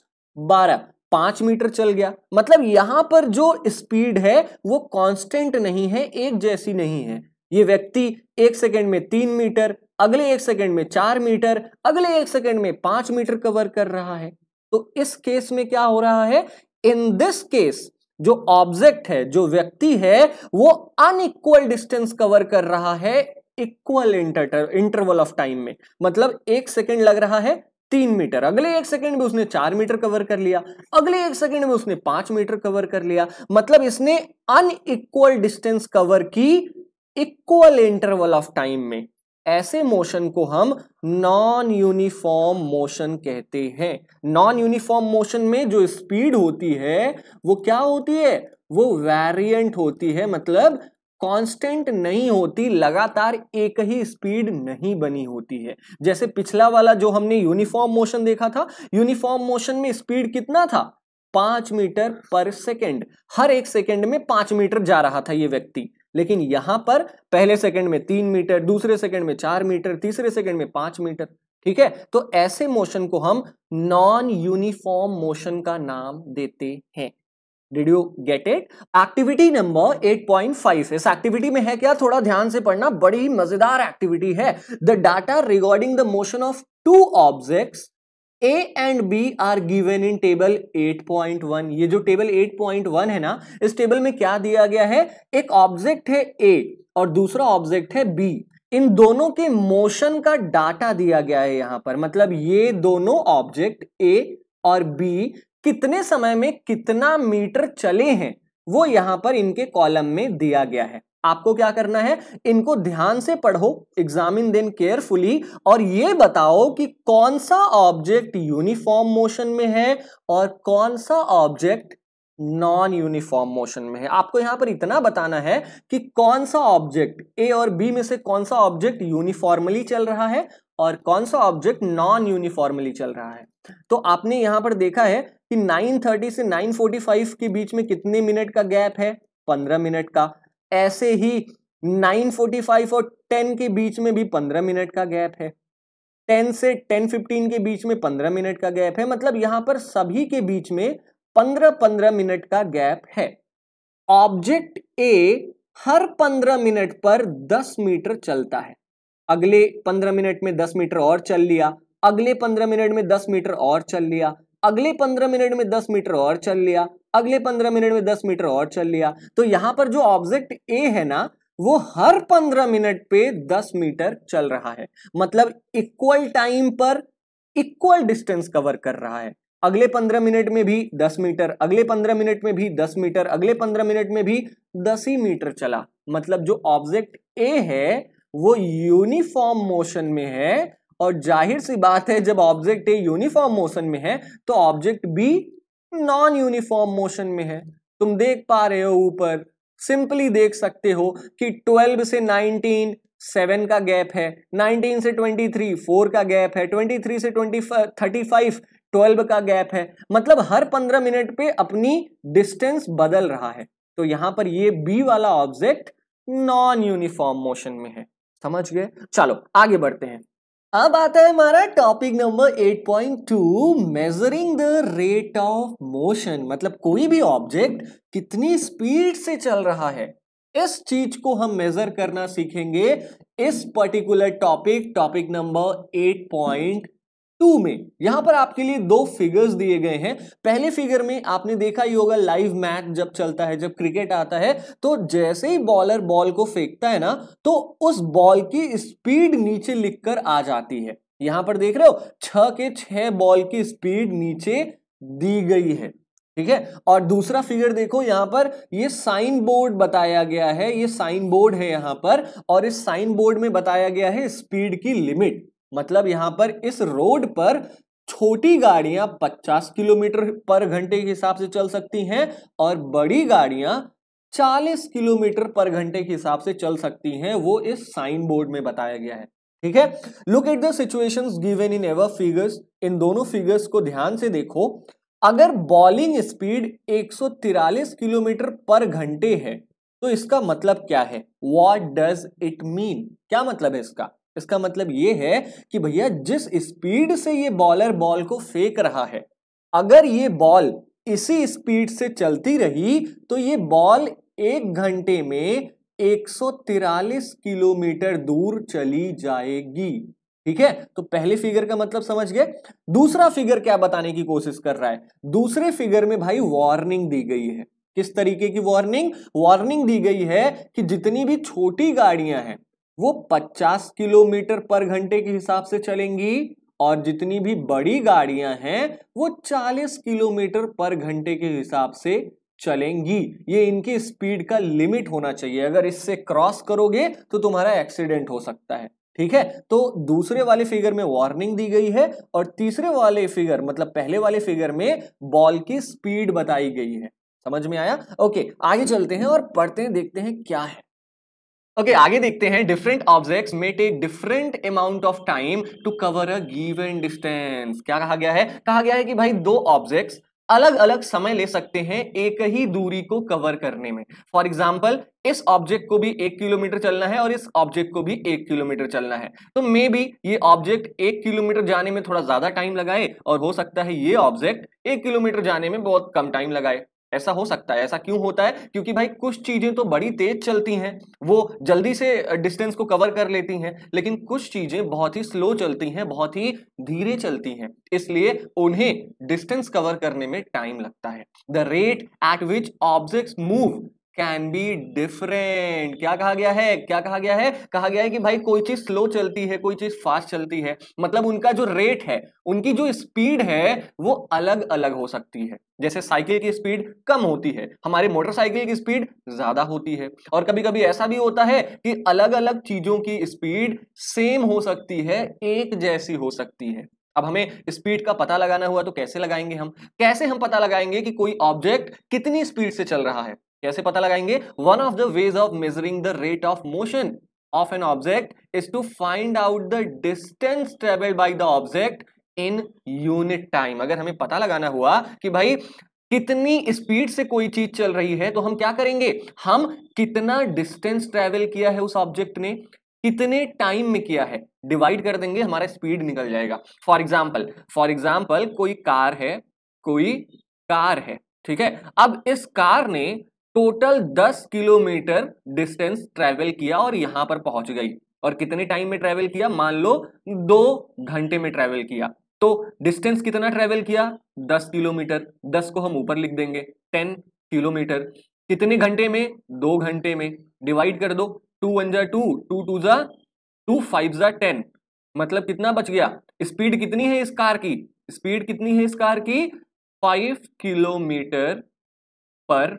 बारह पांच मीटर चल गया मतलब यहां पर जो स्पीड है वो कांस्टेंट नहीं है एक जैसी नहीं है ये व्यक्ति एक सेकंड में तीन मीटर अगले एक सेकंड में चार मीटर अगले एक सेकंड में पांच मीटर कवर कर रहा है तो इस केस में क्या हो रहा है इन दिस केस जो ऑब्जेक्ट है जो व्यक्ति है वो अनइक्वल डिस्टेंस कवर कर रहा है equal inter interval of time में मतलब एक सेकेंड लग रहा है तीन मीटर अगले एक सेकेंड में उसने चार मीटर कवर कर लिया अगले एक सेकेंड में उसने पांच मीटर कवर कर लिया मतलब इसने अनइक्वल डिस्टेंस कवर की इक्वल इंटरवल ऑफ टाइम में ऐसे मोशन को हम नॉन यूनिफॉर्म मोशन कहते हैं नॉन यूनिफॉर्म मोशन में जो स्पीड होती है वो क्या होती है वो वेरिएंट होती है मतलब कांस्टेंट नहीं होती लगातार एक ही स्पीड नहीं बनी होती है जैसे पिछला वाला जो हमने यूनिफॉर्म मोशन देखा था यूनिफॉर्म मोशन में स्पीड कितना था पांच मीटर पर सेकेंड हर एक सेकेंड में पांच मीटर जा रहा था ये व्यक्ति लेकिन यहां पर पहले सेकंड में तीन मीटर दूसरे सेकंड में चार मीटर तीसरे सेकंड में पांच मीटर ठीक है तो ऐसे मोशन को हम नॉन यूनिफॉर्म मोशन का नाम देते हैं did you get it activity number 8.5 इस एक्टिविटी में है क्या थोड़ा ध्यान से पढ़ना बड़ी मजेदार एक्टिविटी है the data regarding the motion of two objects A and B are given in table 8.1 ये जो टेबल 8.1 है ना इस टेबल में क्या दिया गया है एक ऑब्जेक्ट है ए और दूसरा ऑब्जेक्ट है बी इन दोनों के मोशन का डाटा दिया गया है यहां पर मतलब ये दोनों ऑब्जेक्ट ए और बी कितने समय में कितना मीटर चले हैं वो यहां पर इनके कॉलम में दिया गया है आपको क्या करना है इनको ध्यान से पढ़ो एग्जामिन देन केयरफुली और ये बताओ कि कौन सा ऑब्जेक्ट यूनिफॉर्म मोशन में है और कौन सा ऑब्जेक्ट नॉन यूनिफॉर्म मोशन में है आपको यहां पर इतना बताना है कि कौन सा ऑब्जेक्ट ए और बी में से कौन सा ऑब्जेक्ट यूनिफॉर्मली चल रहा है और कौन सा ऑब्जेक्ट नॉन यूनिफॉर्मली चल रहा है तो आपने यहां पर देखा है कि 9:30 से 9:45 के बीच में कितने मिनट का गैप है 15 मिनट का ऐसे ही 9:45 और 10 के बीच में भी 15 मिनट का गैप है 10 से 10:15 के बीच में 15 मिनट का गैप है मतलब यहां पर सभी के बीच में 15-15 मिनट का गैप है ऑब्जेक्ट ए हर 15 मिनट पर 10 मीटर चलता है अगले 15 मिनट में 10 मीटर और चल लिया अगले 15 मिनट में 10 मीटर और चल लिया अगले पंद्रह मिनट में दस मीटर और चल लिया अगले पंद्रह मिनट में दस मीटर और चल लिया तो यहां पर जो ऑब्जेक्ट ए है ना वो हर पंद्रह मिनट पे दस मीटर चल रहा है मतलब इक्वल टाइम पर इक्वल डिस्टेंस कवर कर रहा है अगले पंद्रह मिनट में भी दस मीटर अगले पंद्रह मिनट में भी दस मीटर अगले पंद्रह मिनट में भी दस ही मीटर चला मतलब जो ऑब्जेक्ट ए है वो यूनिफॉर्म मोशन में है और जाहिर सी बात है जब ऑब्जेक्ट ए यूनिफॉर्म मोशन में है तो object B non uniform motion में है तुम देख पा रहे हो ऊपर सिंपली देख सकते हो कि 12 से 19 सेवन का गैप है 19 से 23 फोर का गैप है 23 से 20 35 12 का गैप है मतलब हर 15 मिनट पे अपनी डिस्टेंस बदल रहा है तो यहां पर ये बी वाला ऑब्जेक्ट नॉन यूनिफॉर्म मोशन में है समझ गए चलो आगे बढ़ते हैं अब हाँ, आता है हमारा topic number 8.2 measuring the rate of motion मतलब कोई भी ऑब्जेक्ट कितनी स्पीड से चल रहा है इस चीज को हम मेजर करना सीखेंगे इस particular topic topic number two में यहां पर आपके लिए दो फिगर्स दिए गए हैं पहले फिगर में आपने देखा ही होगा लाइव मैच जब चलता है जब क्रिकेट आता है तो जैसे ही बॉलर बॉल को फेंकता है ना तो उस बॉल की स्पीड नीचे लिखकर आ जाती है यहां पर देख रहे हो छ के छह बॉल की स्पीड नीचे दी गई है ठीक है और दूसरा फिगर देखो यहां पर ये साइन बोर्ड बताया गया है ये साइन बोर्ड है यहां पर और इस साइन बोर्ड में बताया गया है स्पीड की लिमिट मतलब यहां पर इस रोड पर छोटी गाड़ियां 50 किलोमीटर पर घंटे के हिसाब से चल सकती हैं और बड़ी गाड़ियां 40 किलोमीटर पर घंटे के हिसाब से चल सकती हैं वो इस साइन बोर्ड में बताया गया है ठीक है look at the situation given in ever figures इन दोनों फिगर्स को ध्यान से देखो अगर बॉलिंग स्पीड 143 किलोमीटर पर घंटे है तो इसका मतलब क्या है वॉट डज इट मीन क्या मतलब है इसका इसका मतलब ये है कि भैया जिस स्पीड से ये बॉलर बॉल को फेंक रहा है अगर ये बॉल इसी स्पीड से चलती रही तो ये बॉल एक घंटे में एक किलोमीटर दूर चली जाएगी ठीक है तो पहले फिगर का मतलब समझ गए दूसरा फिगर क्या बताने की कोशिश कर रहा है दूसरे फिगर में भाई वार्निंग दी गई है किस तरीके की वार्निंग वार्निंग दी गई है कि जितनी भी छोटी गाड़ियां हैं वो 50 किलोमीटर पर घंटे के हिसाब से चलेंगी और जितनी भी बड़ी गाड़ियां हैं वो 40 किलोमीटर पर घंटे के हिसाब से चलेंगी ये इनकी स्पीड का लिमिट होना चाहिए अगर इससे क्रॉस करोगे तो तुम्हारा एक्सीडेंट हो सकता है ठीक है तो दूसरे वाले फिगर में वार्निंग दी गई है और तीसरे वाले फिगर मतलब पहले वाले फिगर में बॉल की स्पीड बताई गई है समझ में आया ओके आगे चलते हैं और पढ़ते हैं देखते हैं क्या है ओके okay, आगे देखते हैं different objects may take different amount of time to cover a given distance क्या कहा गया है कहा गया है कि भाई दो ऑब्जेक्ट्स अलग अलग समय ले सकते हैं एक ही दूरी को कवर करने में फॉर एग्जाम्पल इस ऑब्जेक्ट को भी एक किलोमीटर चलना है और इस ऑब्जेक्ट को भी एक किलोमीटर चलना है तो मे बी ये ऑब्जेक्ट एक किलोमीटर जाने में थोड़ा ज्यादा टाइम लगाए और हो सकता है ये ऑब्जेक्ट एक किलोमीटर जाने में बहुत कम टाइम लगाए ऐसा हो सकता है ऐसा क्यों होता है क्योंकि भाई कुछ चीज़ें तो बड़ी तेज चलती हैं वो जल्दी से डिस्टेंस को कवर कर लेती हैं लेकिन कुछ चीज़ें बहुत ही स्लो चलती हैं बहुत ही धीरे चलती हैं इसलिए उन्हें डिस्टेंस कवर करने में टाइम लगता है the rate at which objects move can be different क्या कहा गया है क्या कहा गया है कहा गया है कि भाई कोई चीज स्लो चलती है कोई चीज फास्ट चलती है मतलब उनका जो रेट है उनकी जो स्पीड है वो अलग अलग हो सकती है जैसे साइकिल की स्पीड कम होती है हमारे मोटरसाइकिल की स्पीड ज्यादा होती है और कभी कभी ऐसा भी होता है कि अलग अलग चीजों की स्पीड सेम हो सकती है एक जैसी हो सकती है अब हमें स्पीड का पता लगाना हुआ तो कैसे लगाएंगे हम कैसे हम पता लगाएंगे कि कोई ऑब्जेक्ट कितनी स्पीड से चल रहा है कैसे पता लगाएंगे one of the ways of measuring the rate of motion of an object is to find out the distance travelled by the object in unit time अगर हमें पता लगाना हुआ कि भाई कितनी स्पीड से कोई चीज चल रही है तो हम क्या करेंगे हम कितना डिस्टेंस ट्रेवल किया है उस ऑब्जेक्ट ने कितने टाइम में किया है डिवाइड कर देंगे हमारा स्पीड निकल जाएगा फॉर एग्जाम्पल फॉर एग्जाम्पल कोई कार है कोई कार है ठीक है अब इस कार ने टोटल 10 किलोमीटर डिस्टेंस ट्रेवल किया और यहां पर पहुंच गई और कितने टाइम में ट्रेवल किया मान लो दो घंटे में ट्रेवल किया तो डिस्टेंस कितना ट्रेवल किया 10 किलोमीटर 10 को हम ऊपर लिख देंगे 10 किलोमीटर कितने घंटे में दो घंटे में डिवाइड कर दो टू वन जा टू टू टू जा टू फाइव जा टेन मतलब कितना बच गया स्पीड कितनी है इस कार की स्पीड कितनी है इस कार की फाइव किलोमीटर पर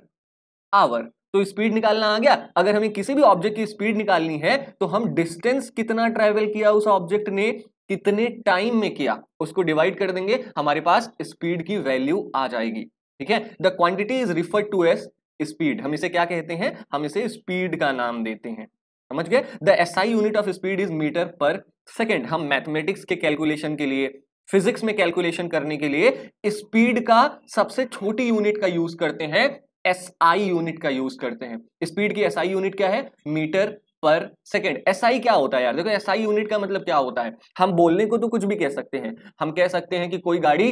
आवर तो स्पीड निकालना आ गया अगर हमें किसी भी ऑब्जेक्ट की स्पीड निकालनी है तो हम डिस्टेंस कितना ट्रेवल किया उस ऑब्जेक्ट ने कितने टाइम में किया उसको डिवाइड कर देंगे हमारे पास स्पीड की वैल्यू आ जाएगी ठीक है the quantity is referred to as speed हम इसे क्या कहते हैं हम इसे स्पीड का नाम देते हैं समझ गए the S I unit of speed is metre per second हम मैथमेटिक्स के कैलकुलेशन के लिए फिजिक्स में कैलकुलेशन करने के लिए स्पीड का सबसे छोटी यूनिट का यूज करते हैं एस आई यूनिट का यूज करते हैं स्पीड की एस आई यूनिट क्या है मीटर पर सेकेंड एसआई क्या होता है यार देखो एसआई यूनिट का मतलब क्या होता है हम बोलने को तो कुछ भी कह सकते हैं हम कह सकते हैं कि कोई गाड़ी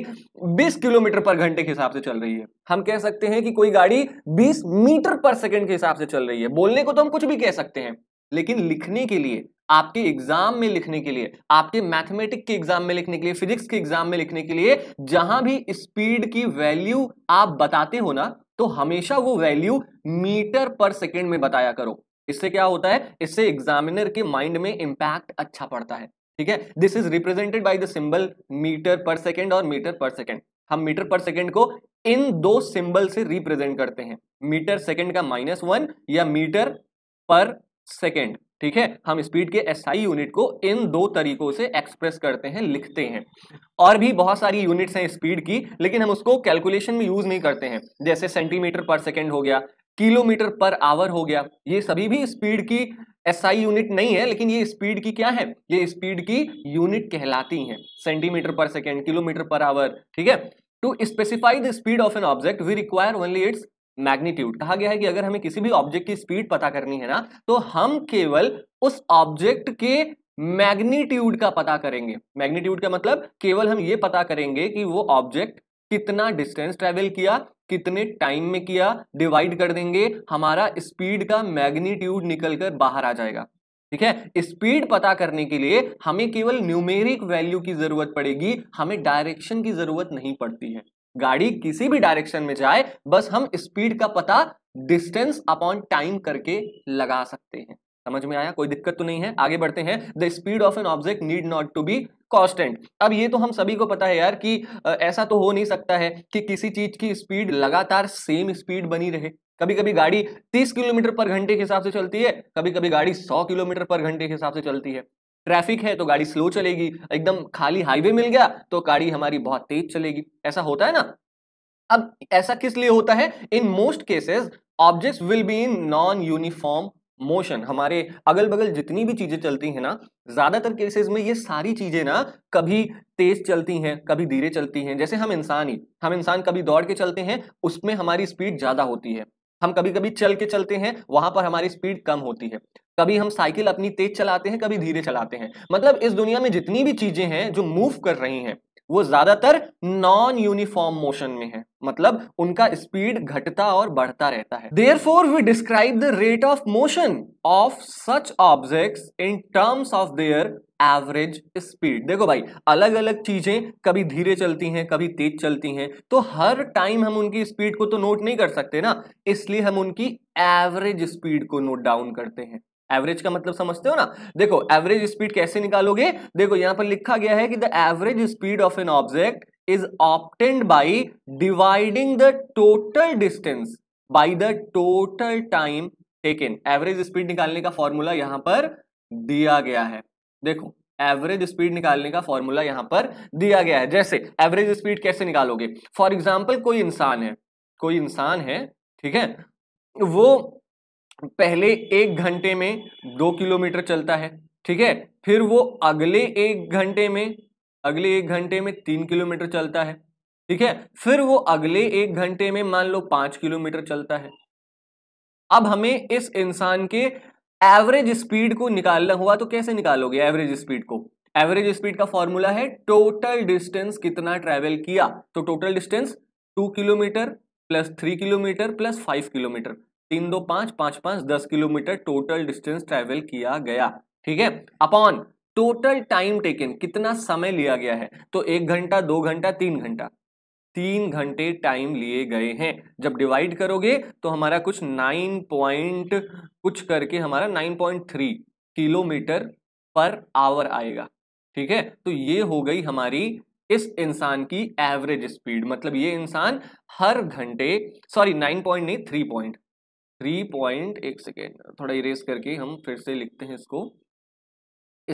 20 किलोमीटर पर घंटे के हिसाब से चल रही है हम कह सकते हैं कि कोई गाड़ी 20 मीटर पर सेकेंड के हिसाब से चल रही है बोलने को तो हम कुछ भी कह सकते हैं लेकिन लिखने के लिए आपके एग्जाम में लिखने के लिए आपके मैथमेटिक के एग्जाम में लिखने के लिए फिजिक्स के एग्जाम में लिखने के लिए जहां भी स्पीड की वैल्यू आप बताते हो ना तो हमेशा वो वैल्यू मीटर पर सेकेंड में बताया करो इससे क्या होता है इससे एग्जामिनर के माइंड में इंपैक्ट अच्छा पड़ता है ठीक है this is represented by the symbol metre per second और मीटर पर सेकेंड हम मीटर पर सेकेंड को इन दो सिंबल से रिप्रेजेंट करते हैं मीटर सेकेंड का माइनस वन या मीटर पर सेकेंड ठीक है हम स्पीड के एसआई यूनिट को इन दो तरीकों से एक्सप्रेस करते हैं लिखते हैं और भी बहुत सारी यूनिट्स हैं स्पीड की लेकिन हम उसको कैलकुलेशन में यूज नहीं करते हैं जैसे सेंटीमीटर पर सेकेंड हो गया किलोमीटर पर आवर हो गया ये सभी भी स्पीड की एसआई यूनिट नहीं है लेकिन ये स्पीड की क्या है ये स्पीड की यूनिट कहलाती है सेंटीमीटर पर सेकेंड किलोमीटर पर आवर ठीक है to specify the speed of an object we require only its magnitude कहा गया है कि अगर हमें किसी भी ऑब्जेक्ट की स्पीड पता करनी है ना तो हम केवल उस ऑब्जेक्ट के मैग्नीट्यूड का पता करेंगे मैग्नीट्यूड का मतलब केवल हम ये पता करेंगे कि वो ऑब्जेक्ट कितना डिस्टेंस ट्रेवल किया कितने टाइम में किया डिवाइड कर देंगे हमारा स्पीड का मैग्नीट्यूड कर बाहर आ जाएगा ठीक है स्पीड पता करने के लिए हमें केवल न्यूमेरिक वैल्यू की जरूरत पड़ेगी हमें डायरेक्शन की जरूरत नहीं पड़ती है गाड़ी किसी भी डायरेक्शन में जाए बस हम स्पीड का पता डिस्टेंस अपॉन टाइम करके लगा सकते हैं समझ में आया कोई दिक्कत तो नहीं है आगे बढ़ते हैं the speed of an object need not to be constant अब ये तो हम सभी को पता है यार कि ऐसा तो हो नहीं सकता है कि किसी चीज की स्पीड लगातार सेम स्पीड बनी रहे कभी कभी गाड़ी 30 किलोमीटर पर घंटे के हिसाब से चलती है कभी कभी गाड़ी 100 किलोमीटर पर घंटे के हिसाब से चलती है ट्रैफिक है तो गाड़ी स्लो चलेगी एकदम खाली हाईवे मिल गया तो गाड़ी हमारी बहुत तेज चलेगी ऐसा होता है ना अब ऐसा किस लिए होता है in most cases objects will be in non uniform motion हमारे अगल बगल जितनी भी चीजें चलती हैं ना ज्यादातर केसेस में ये सारी चीजें ना कभी तेज चलती हैं कभी धीरे चलती हैं जैसे हम इंसान ही हम इंसान कभी दौड़ के चलते हैं उसमें हमारी स्पीड ज्यादा होती है हम कभी कभी चल के चलते हैं वहां पर हमारी स्पीड कम होती है कभी हम साइकिल अपनी तेज चलाते हैं कभी धीरे चलाते हैं मतलब इस दुनिया में जितनी भी चीजें हैं जो मूव कर रही हैं वो ज्यादातर नॉन यूनिफॉर्म मोशन में है मतलब उनका स्पीड घटता और बढ़ता रहता है therefore we describe the rate of motion of such object in terms of their average speed देखो भाई अलग अलग चीजें कभी धीरे चलती हैं कभी तेज चलती हैं तो हर टाइम हम उनकी स्पीड को तो नोट नहीं कर सकते ना इसलिए हम उनकी एवरेज स्पीड को नोट डाउन करते हैं एवरेज का मतलब समझते हो ना देखो एवरेज स्पीड कैसे निकालोगे देखो यहां पर लिखा गया है कि the average speed of an object is obtained by dividing the total distance by the total time taken average speed निकालने का फॉर्मूला यहां पर दिया गया है देखो एवरेज स्पीड निकालने का फॉर्मूला यहां पर दिया गया है जैसे एवरेज स्पीड कैसे निकालोगे फॉर एग्जाम्पल कोई इंसान है कोई इंसान है ठीक है वो पहले एक घंटे में दो किलोमीटर चलता है ठीक है फिर वो अगले एक घंटे में अगले एक घंटे में तीन किलोमीटर चलता है ठीक है फिर वो अगले एक घंटे में मान लो पांच किलोमीटर चलता है अब हमें इस इंसान के एवरेज स्पीड को निकालना हुआ तो कैसे निकालोगे एवरेज स्पीड को एवरेज स्पीड का फॉर्मूला है टोटल डिस्टेंस कितना ट्रेवल किया तो total distance two kilometre plus three kilometre plus five kilometre तीन दो पांच पांच पांच दस किलोमीटर टोटल डिस्टेंस ट्रेवल किया गया ठीक है अपॉन टोटल टाइम टेकन कितना समय लिया गया है तो एक घंटा दो घंटा तीन घंटा तीन घंटे टाइम लिए गए हैं जब डिवाइड करोगे तो हमारा कुछ नाइन पॉइंट कुछ करके हमारा nine point three kilometre per hour आएगा ठीक है तो ये हो गई हमारी इस इंसान की एवरेज स्पीड मतलब ये इंसान हर घंटे सॉरी नाइन पॉइंट नहीं थ्री पॉइंट थ्री पॉइंट एक सेकेंड थोड़ा इरेज करके हम फिर से लिखते हैं इसको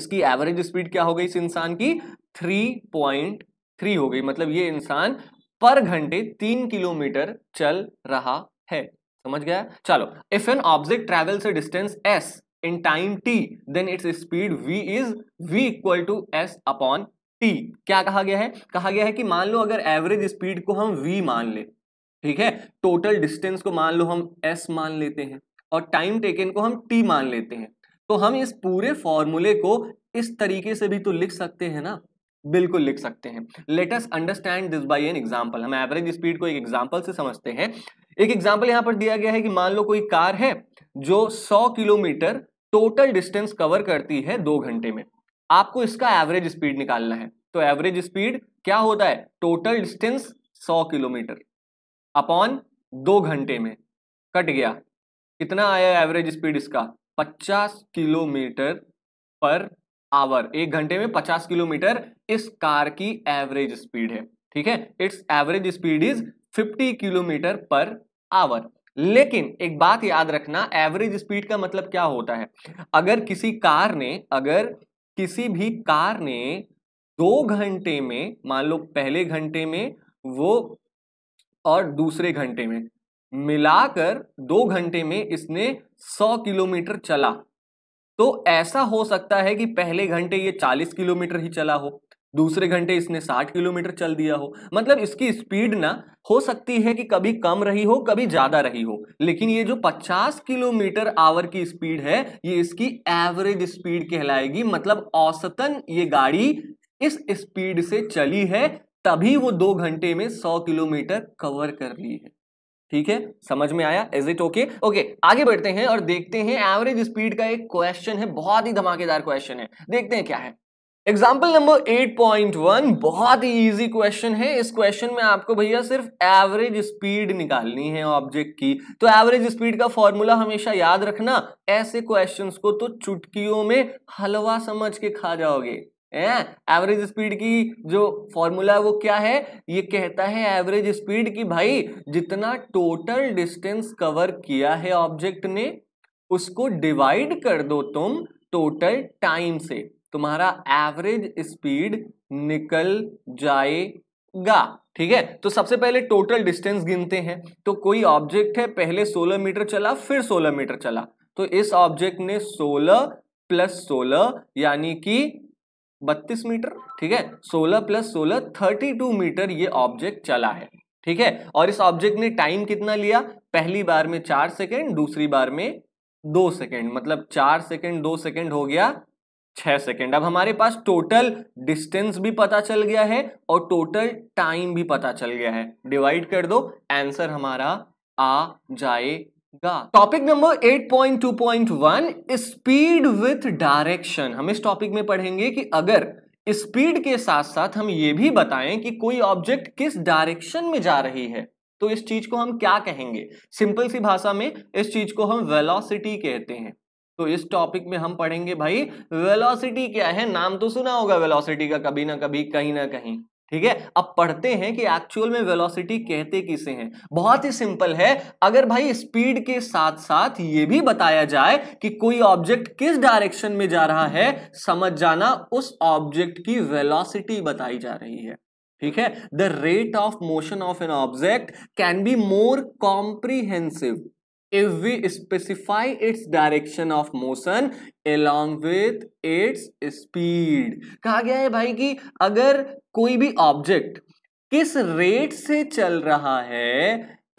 इसकी एवरेज स्पीड क्या हो गई इस इंसान की थ्री पॉइंट थ्री हो गई मतलब ये इंसान पर घंटे तीन किलोमीटर चल रहा है समझ गया चलो if an object travels a distance s in time t then its speed v is v equal to s upon t क्या कहा गया है कहा गया है कि मान लो अगर एवरेज स्पीड को हम वी मान ले ठीक है टोटल डिस्टेंस को मान लो हम एस मान लेते हैं और टाइम टेकन को हम टी मान लेते हैं तो हम इस पूरे फॉर्मूले को इस तरीके से भी तो लिख सकते हैं ना बिल्कुल लिख सकते हैं let us understand this by an example हम एवरेज स्पीड को एक एग्जाम्पल से समझते हैं एक एग्जाम्पल यहाँ पर दिया गया है कि मान लो कोई कार है जो 100 किलोमीटर टोटल डिस्टेंस कवर करती है दो घंटे में आपको इसका एवरेज स्पीड निकालना है तो एवरेज स्पीड क्या होता है टोटल डिस्टेंस 100 किलोमीटर अपॉन दो घंटे में कट गया कितना आया एवरेज स्पीड इसका 50 किलोमीटर पर आवर एक घंटे में 50 किलोमीटर इस कार की एवरेज स्पीड है ठीक है its average speed is 50 kilometre per hour लेकिन एक बात याद रखना एवरेज स्पीड का मतलब क्या होता है अगर किसी कार ने अगर किसी भी कार ने दो घंटे में मान लो पहले घंटे में वो और दूसरे घंटे में मिलाकर दो घंटे में इसने सौ किलोमीटर चला तो ऐसा हो सकता है कि पहले घंटे ये चालीस किलोमीटर ही चला हो दूसरे घंटे इसने साठ किलोमीटर चल दिया हो मतलब इसकी स्पीड ना हो सकती है कि कभी कम रही हो कभी ज्यादा रही हो लेकिन ये जो पचास किलोमीटर आवर की स्पीड है ये इसकी एवरेज स्पीड कहलाएगी मतलब औसतन ये गाड़ी इस स्पीड से चली है तभी वो दो घंटे में सौ किलोमीटर कवर कर ली है ठीक है समझ में आया इज इट ओके ओके आगे बढ़ते हैं और देखते हैं एवरेज स्पीड का एक क्वेश्चन है बहुत ही धमाकेदार क्वेश्चन है देखते हैं क्या है एग्जाम्पल नंबर 8.1 बहुत ही इजी क्वेश्चन है इस क्वेश्चन में आपको भैया सिर्फ एवरेज स्पीड निकालनी है ऑब्जेक्ट की तो एवरेज स्पीड का फॉर्मूला हमेशा याद रखना ऐसे क्वेश्चंस को तो चुटकियों में हलवा समझ के खा जाओगे एवरेज स्पीड की जो फॉर्मूला है वो क्या है ये कहता है एवरेज स्पीड की भाई जितना टोटल डिस्टेंस कवर किया है ऑब्जेक्ट ने उसको डिवाइड कर दो तुम टोटल टाइम से तुम्हारा एवरेज स्पीड निकल जाएगा ठीक है तो सबसे पहले टोटल डिस्टेंस गिनते हैं तो कोई ऑब्जेक्ट है पहले 16 मीटर चला फिर 16 मीटर चला तो इस ऑब्जेक्ट ने 16 प्लस 16 यानी कि बत्तीस मीटर ठीक है सोलह प्लस सोलह थर्टी टू मीटर ये ऑब्जेक्ट चला है ठीक है और इस ऑब्जेक्ट ने टाइम कितना लिया पहली बार में चार सेकेंड दूसरी बार में दो सेकेंड मतलब चार सेकेंड दो सेकेंड हो गया छह सेकेंड अब हमारे पास टोटल डिस्टेंस भी पता चल गया है और टोटल टाइम भी पता चल गया है डिवाइड कर दो आंसर हमारा आ जाए topic number 8.2.1 speed with direction हम इस टॉपिक में पढ़ेंगे कि अगर स्पीड के साथ साथ हम ये भी बताएं कि कोई ऑब्जेक्ट किस डायरेक्शन में जा रही है तो इस चीज को हम क्या कहेंगे सिंपल सी भाषा में इस चीज को हम वेलोसिटी कहते हैं तो इस टॉपिक में हम पढ़ेंगे भाई वेलोसिटी क्या है नाम तो सुना होगा वेलोसिटी का कभी ना कभी कहीं ना कहीं ठीक है अब पढ़ते हैं कि एक्चुअल में वेलोसिटी कहते किसे हैं बहुत ही सिंपल है अगर भाई स्पीड के साथ साथ ये भी बताया जाए कि कोई ऑब्जेक्ट किस डायरेक्शन में जा रहा है समझ जाना उस ऑब्जेक्ट की वेलोसिटी बताई जा रही है ठीक है the rate of motion of an object can be more comprehensive if we specify its direction of motion along with its speed कहा गया है भाई कि अगर कोई भी ऑब्जेक्ट किस रेट से चल रहा है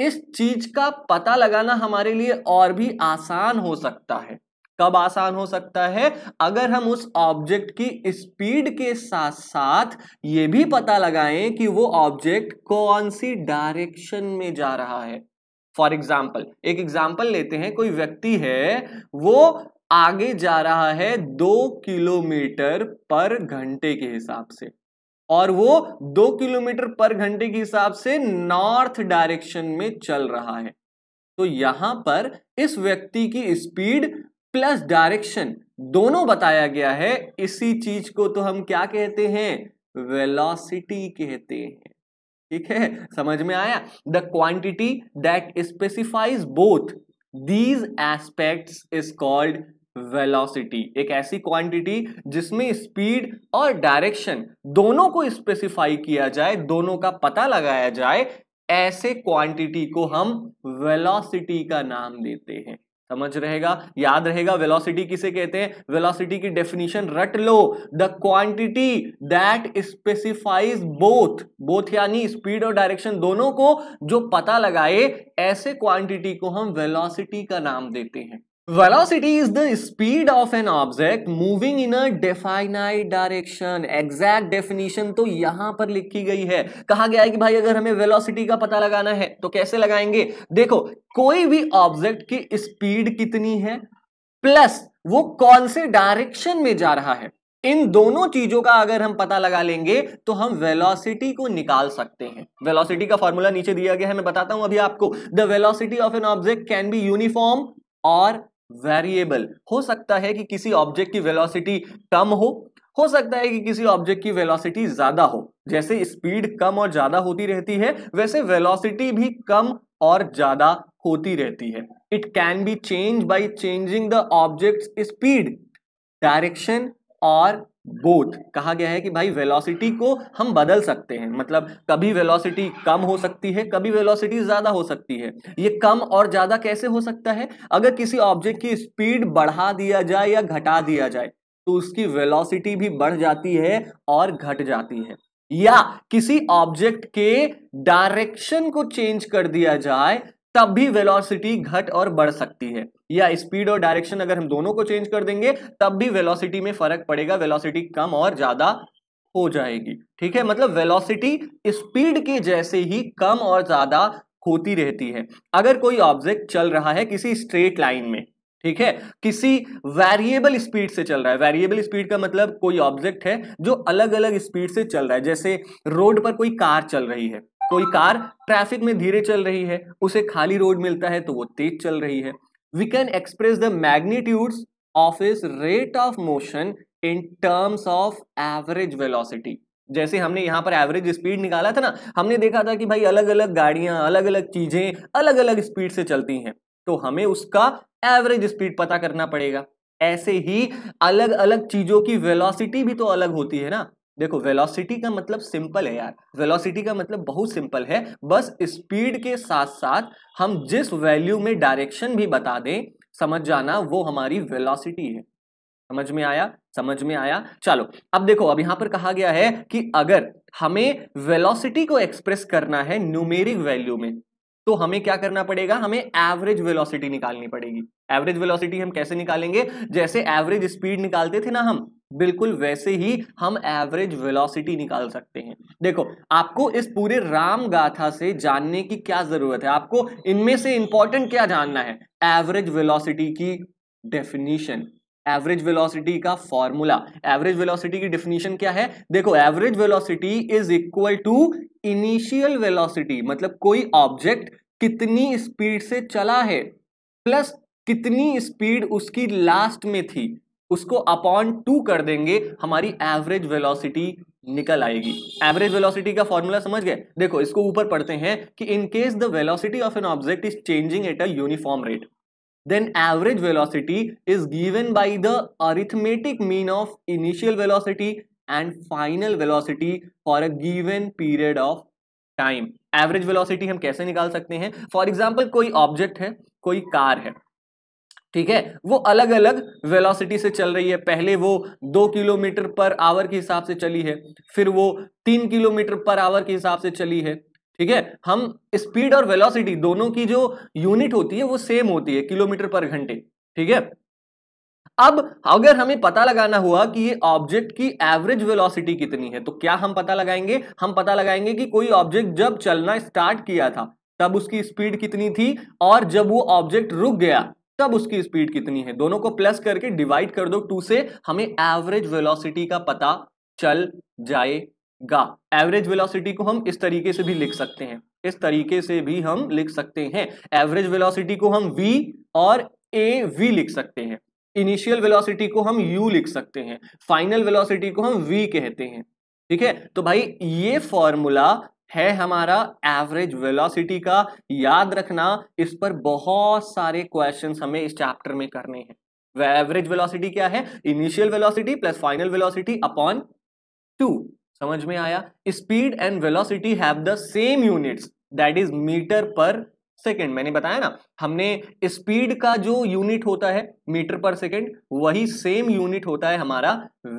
इस चीज का पता लगाना हमारे लिए और भी आसान हो सकता है कब आसान हो सकता है अगर हम उस ऑब्जेक्ट की स्पीड के साथ साथ ये भी पता लगाएं कि वो ऑब्जेक्ट कौन सी डायरेक्शन में जा रहा है फॉर एग्जाम्पल एक एग्जाम्पल लेते हैं कोई व्यक्ति है वो आगे जा रहा है दो किलोमीटर पर घंटे के हिसाब से और वो दो किलोमीटर पर घंटे के हिसाब से नॉर्थ डायरेक्शन में चल रहा है तो यहां पर इस व्यक्ति की स्पीड प्लस डायरेक्शन दोनों बताया गया है इसी चीज को तो हम क्या कहते हैं वेलोसिटी कहते हैं ठीक है समझ में आया the quantity that specifies both these aspects is called velocity एक ऐसी क्वांटिटी जिसमें स्पीड और डायरेक्शन दोनों को स्पेसिफाई किया जाए दोनों का पता लगाया जाए ऐसे क्वांटिटी को हम वेलोसिटी का नाम देते हैं समझ रहेगा याद रहेगा वेलोसिटी किसे कहते हैं वेलोसिटी की डेफिनेशन रट लो the quantity that specifies both both यानी स्पीड और डायरेक्शन दोनों को जो पता लगाए ऐसे क्वांटिटी को हम वेलोसिटी का नाम देते हैं Velocity is the speed of an object moving in a definite direction. Exact definition तो यहां पर लिखी गई है कहा गया है कि भाई अगर हमें velocity का पता लगाना है तो कैसे लगाएंगे देखो कोई भी ऑब्जेक्ट की स्पीड कितनी है प्लस वो कौन से डायरेक्शन में जा रहा है इन दोनों चीजों का अगर हम पता लगा लेंगे तो हम वेलोसिटी को निकाल सकते हैं वेलोसिटी का फॉर्मूला नीचे दिया गया है मैं बताता हूं अभी आपको the velocity of an object can be uniform और वेरिएबल हो सकता है कि किसी ऑब्जेक्ट की वेलोसिटी कम हो हो सकता है कि किसी ऑब्जेक्ट की वेलोसिटी ज्यादा हो जैसे स्पीड कम और ज्यादा होती रहती है वैसे वेलोसिटी भी कम और ज्यादा होती रहती है it can be change by changing the object speed direction और बोथ कहा गया है कि भाई वेलोसिटी को हम बदल सकते हैं मतलब कभी वेलोसिटी कम हो सकती है कभी वेलोसिटी ज़्यादा हो सकती है ये कम और ज़्यादा कैसे हो सकता है अगर किसी ऑब्जेक्ट की स्पीड बढ़ा दिया जाए या घटा दिया जाए तो उसकी वेलोसिटी भी बढ़ जाती है और घट जाती है या किसी ऑब्जेक्ट के डायरेक्शन को चेंज कर दिया जाए तब भी वेलोसिटी घट और बढ़ सकती है या स्पीड और डायरेक्शन अगर हम दोनों को चेंज कर देंगे तब भी वेलोसिटी में फर्क पड़ेगा वेलोसिटी कम और ज्यादा हो जाएगी ठीक है मतलब वेलोसिटी स्पीड के जैसे ही कम और ज्यादा होती रहती है अगर कोई ऑब्जेक्ट चल रहा है किसी स्ट्रेट लाइन में ठीक है किसी वेरिएबल स्पीड से चल रहा है वेरिएबल स्पीड का मतलब कोई ऑब्जेक्ट है जो अलग अलग स्पीड से चल रहा है जैसे रोड पर कोई कार चल रही है कोई कार ट्रैफिक में धीरे चल रही है उसे खाली रोड मिलता है तो वो तेज चल रही है we can express the magnitudes of his rate of motion in terms of average velocity. जैसे हमने यहाँ पर एवरेज स्पीड निकाला था ना हमने देखा था कि भाई अलग अलग गाड़ियां अलग अलग चीज़ें अलग अलग स्पीड से चलती हैं तो हमें उसका एवरेज स्पीड पता करना पड़ेगा ऐसे ही अलग अलग चीज़ों की वेलोसिटी भी तो अलग होती है ना देखो वेलोसिटी का मतलब सिंपल है यार वेलोसिटी का मतलब बहुत सिंपल है बस स्पीड के साथ साथ हम जिस वैल्यू में डायरेक्शन भी बता दें समझ जाना वो हमारी वेलोसिटी है समझ में आया समझ में आया चलो अब देखो अब यहां पर कहा गया है कि अगर हमें वेलोसिटी को एक्सप्रेस करना है न्यूमेरिक वैल्यू में तो हमें क्या करना पड़ेगा हमें एवरेज वेलोसिटी निकालनी पड़ेगी एवरेज वेलोसिटी हम कैसे निकालेंगे जैसे एवरेज स्पीड निकालते थे ना हम बिल्कुल वैसे ही हम एवरेज वेलोसिटी निकाल सकते हैं देखो आपको इस पूरे राम गाथा से जानने की क्या जरूरत है आपको इनमें से इंपॉर्टेंट क्या जानना है एवरेज वेलोसिटी की डेफिनेशन एवरेज वेलोसिटी का फॉर्मूला एवरेज वेलोसिटी की डेफिनेशन क्या है देखो average velocity is equal to initial velocity मतलब कोई ऑब्जेक्ट कितनी स्पीड से चला है प्लस कितनी स्पीड उसकी लास्ट में थी उसको अपॉन टू कर देंगे हमारी एवरेज वेलोसिटी निकल आएगी एवरेज वेलोसिटी का फॉर्मूला समझ गए देखो इसको ऊपर पढ़ते हैं कि in case the velocity of an object is changing at a uniform rate then average velocity is given by the arithmetic mean of initial velocity and final velocity for a given period of time average velocity हम कैसे निकाल सकते हैं for example कोई object है कोई car है ठीक है वो अलग अलग वेलोसिटी से चल रही है पहले वो दो किलोमीटर पर आवर के हिसाब से चली है फिर वो तीन किलोमीटर पर आवर के हिसाब से चली है ठीक है हम स्पीड और वेलोसिटी दोनों की जो यूनिट होती है वो सेम होती है किलोमीटर पर घंटे ठीक है अब अगर हमें पता लगाना हुआ कि ये ऑब्जेक्ट की एवरेज वेलोसिटी कितनी है तो क्या हम पता लगाएंगे हम पता लगाएंगे कि कोई ऑब्जेक्ट जब चलना स्टार्ट किया था तब उसकी स्पीड कितनी थी और जब वो ऑब्जेक्ट रुक गया तब उसकी स्पीड कितनी है दोनों को प्लस करके डिवाइड कर दो टू से हमें एवरेज वेलोसिटी का पता चल जाएगा एवरेज वेलोसिटी को हम इस तरीके से भी लिख सकते हैं इस तरीके से भी हम लिख सकते हैं एवरेज वेलोसिटी को हम v और ए वी लिख सकते हैं इनिशियल वेलोसिटी को हम u लिख सकते हैं फाइनल वेलोसिटी को हम v कहते हैं ठीक है तो भाई ये फॉर्मूला है हमारा एवरेज वेलोसिटी का याद रखना इस पर बहुत सारे क्वेश्चन हमें इस चैप्टर में करने हैं एवरेज वेलोसिटी क्या है initial velocity plus final velocity upon two समझ में आया speed and velocity have the same units that is metre per second मैंने बताया ना हमने स्पीड का जो यूनिट होता है मीटर पर सेकेंड वही सेम यूनिट होता है हमारा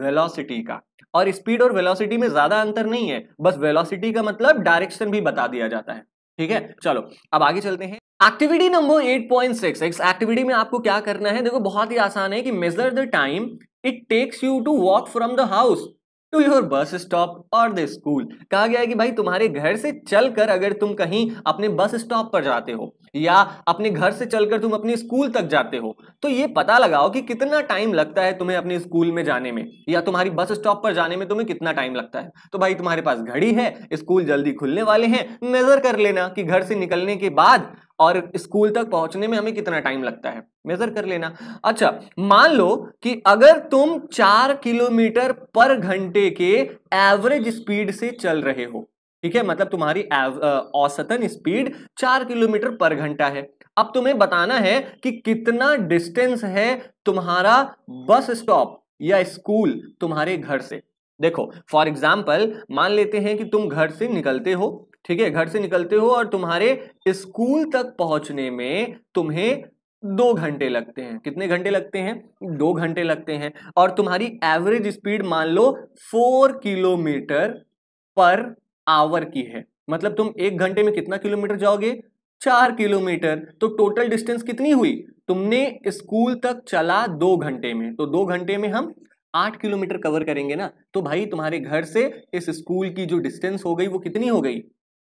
वेलोसिटी का और स्पीड और वेलोसिटी में ज्यादा अंतर नहीं है बस वेलोसिटी का मतलब डायरेक्शन भी बता दिया जाता है ठीक है चलो अब आगे चलते हैं एक्टिविटी नंबर 8.6 इस एक्टिविटी में आपको क्या करना है देखो बहुत ही आसान है कि measure the time it takes you to walk from the house to your bus stop और द स्कूल कहा गया है कि भाई तुम्हारे घर से चलकर अगर तुम कहीं अपने बस स्टॉप पर जाते हो या अपने घर से चलकर तुम अपने स्कूल तक जाते हो तो ये पता लगाओ कि कितना टाइम लगता है तुम्हें अपने स्कूल में जाने में या तुम्हारी बस स्टॉप पर जाने में तुम्हें कितना टाइम लगता है तो भाई तुम्हारे पास घड़ी है स्कूल जल्दी खुलने वाले हैं नजर कर लेना कि घर से निकलने के बाद और स्कूल तक पहुंचने में हमें कितना टाइम लगता है मेजर कर लेना अच्छा मान लो कि अगर तुम चार किलोमीटर पर घंटे के एवरेज स्पीड से चल रहे हो ठीक है मतलब तुम्हारी औसतन स्पीड चार किलोमीटर पर घंटा है अब तुम्हें बताना है कि कितना डिस्टेंस है तुम्हारा बस स्टॉप या स्कूल तुम्हारे घर से देखो फॉर एग्जाम्पल मान लेते हैं कि तुम घर से निकलते हो ठीक है घर से निकलते हो और तुम्हारे स्कूल तक पहुंचने में तुम्हें दो घंटे लगते हैं कितने घंटे लगते हैं दो घंटे लगते हैं और तुम्हारी एवरेज स्पीड मान लो फोर किलोमीटर पर आवर की है मतलब तुम एक घंटे में कितना किलोमीटर जाओगे चार किलोमीटर तो टोटल डिस्टेंस कितनी हुई तुमने स्कूल तक चला दो घंटे में तो दो घंटे में हम आठ किलोमीटर कवर करेंगे ना तो भाई तुम्हारे घर से इस स्कूल की जो डिस्टेंस हो गई वो कितनी हो गई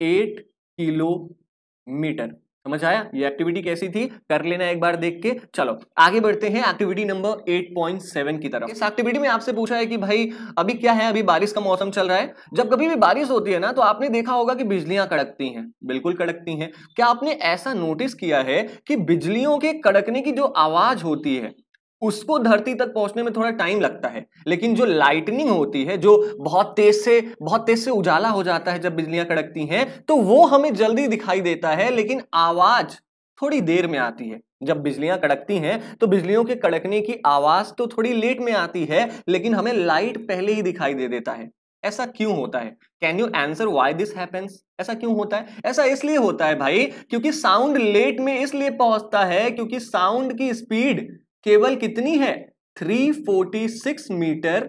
एट किलोमीटर समझ आया ये एक्टिविटी कैसी थी कर लेना एक बार देख के चलो आगे बढ़ते हैं एक्टिविटी नंबर 8.7 की तरफ इस एक्टिविटी में आपसे पूछा है कि भाई अभी क्या है अभी बारिश का मौसम चल रहा है जब कभी भी बारिश होती है ना तो आपने देखा होगा कि बिजलियां कड़कती हैं बिल्कुल कड़कती हैं क्या आपने ऐसा नोटिस किया है कि बिजलियों के कड़कने की जो आवाज होती है उसको धरती तक पहुंचने में थोड़ा टाइम लगता है लेकिन जो लाइटनिंग होती है जो बहुत तेज से बहुत तेज से उजाला हो जाता है जब बिजलियां कड़कती हैं तो वो हमें जल्दी दिखाई देता है लेकिन आवाज थोड़ी देर में आती है जब बिजलियां कड़कती हैं तो बिजलियों के कड़कने की आवाज तो थोड़ी लेट में आती है लेकिन हमें लाइट पहले ही दिखाई दे देता है ऐसा क्यों होता है can you answer why this happens ऐसा क्यों होता है ऐसा इसलिए होता है भाई क्योंकि साउंड लेट में इसलिए पहुंचता है क्योंकि साउंड की स्पीड केवल कितनी है 346 मीटर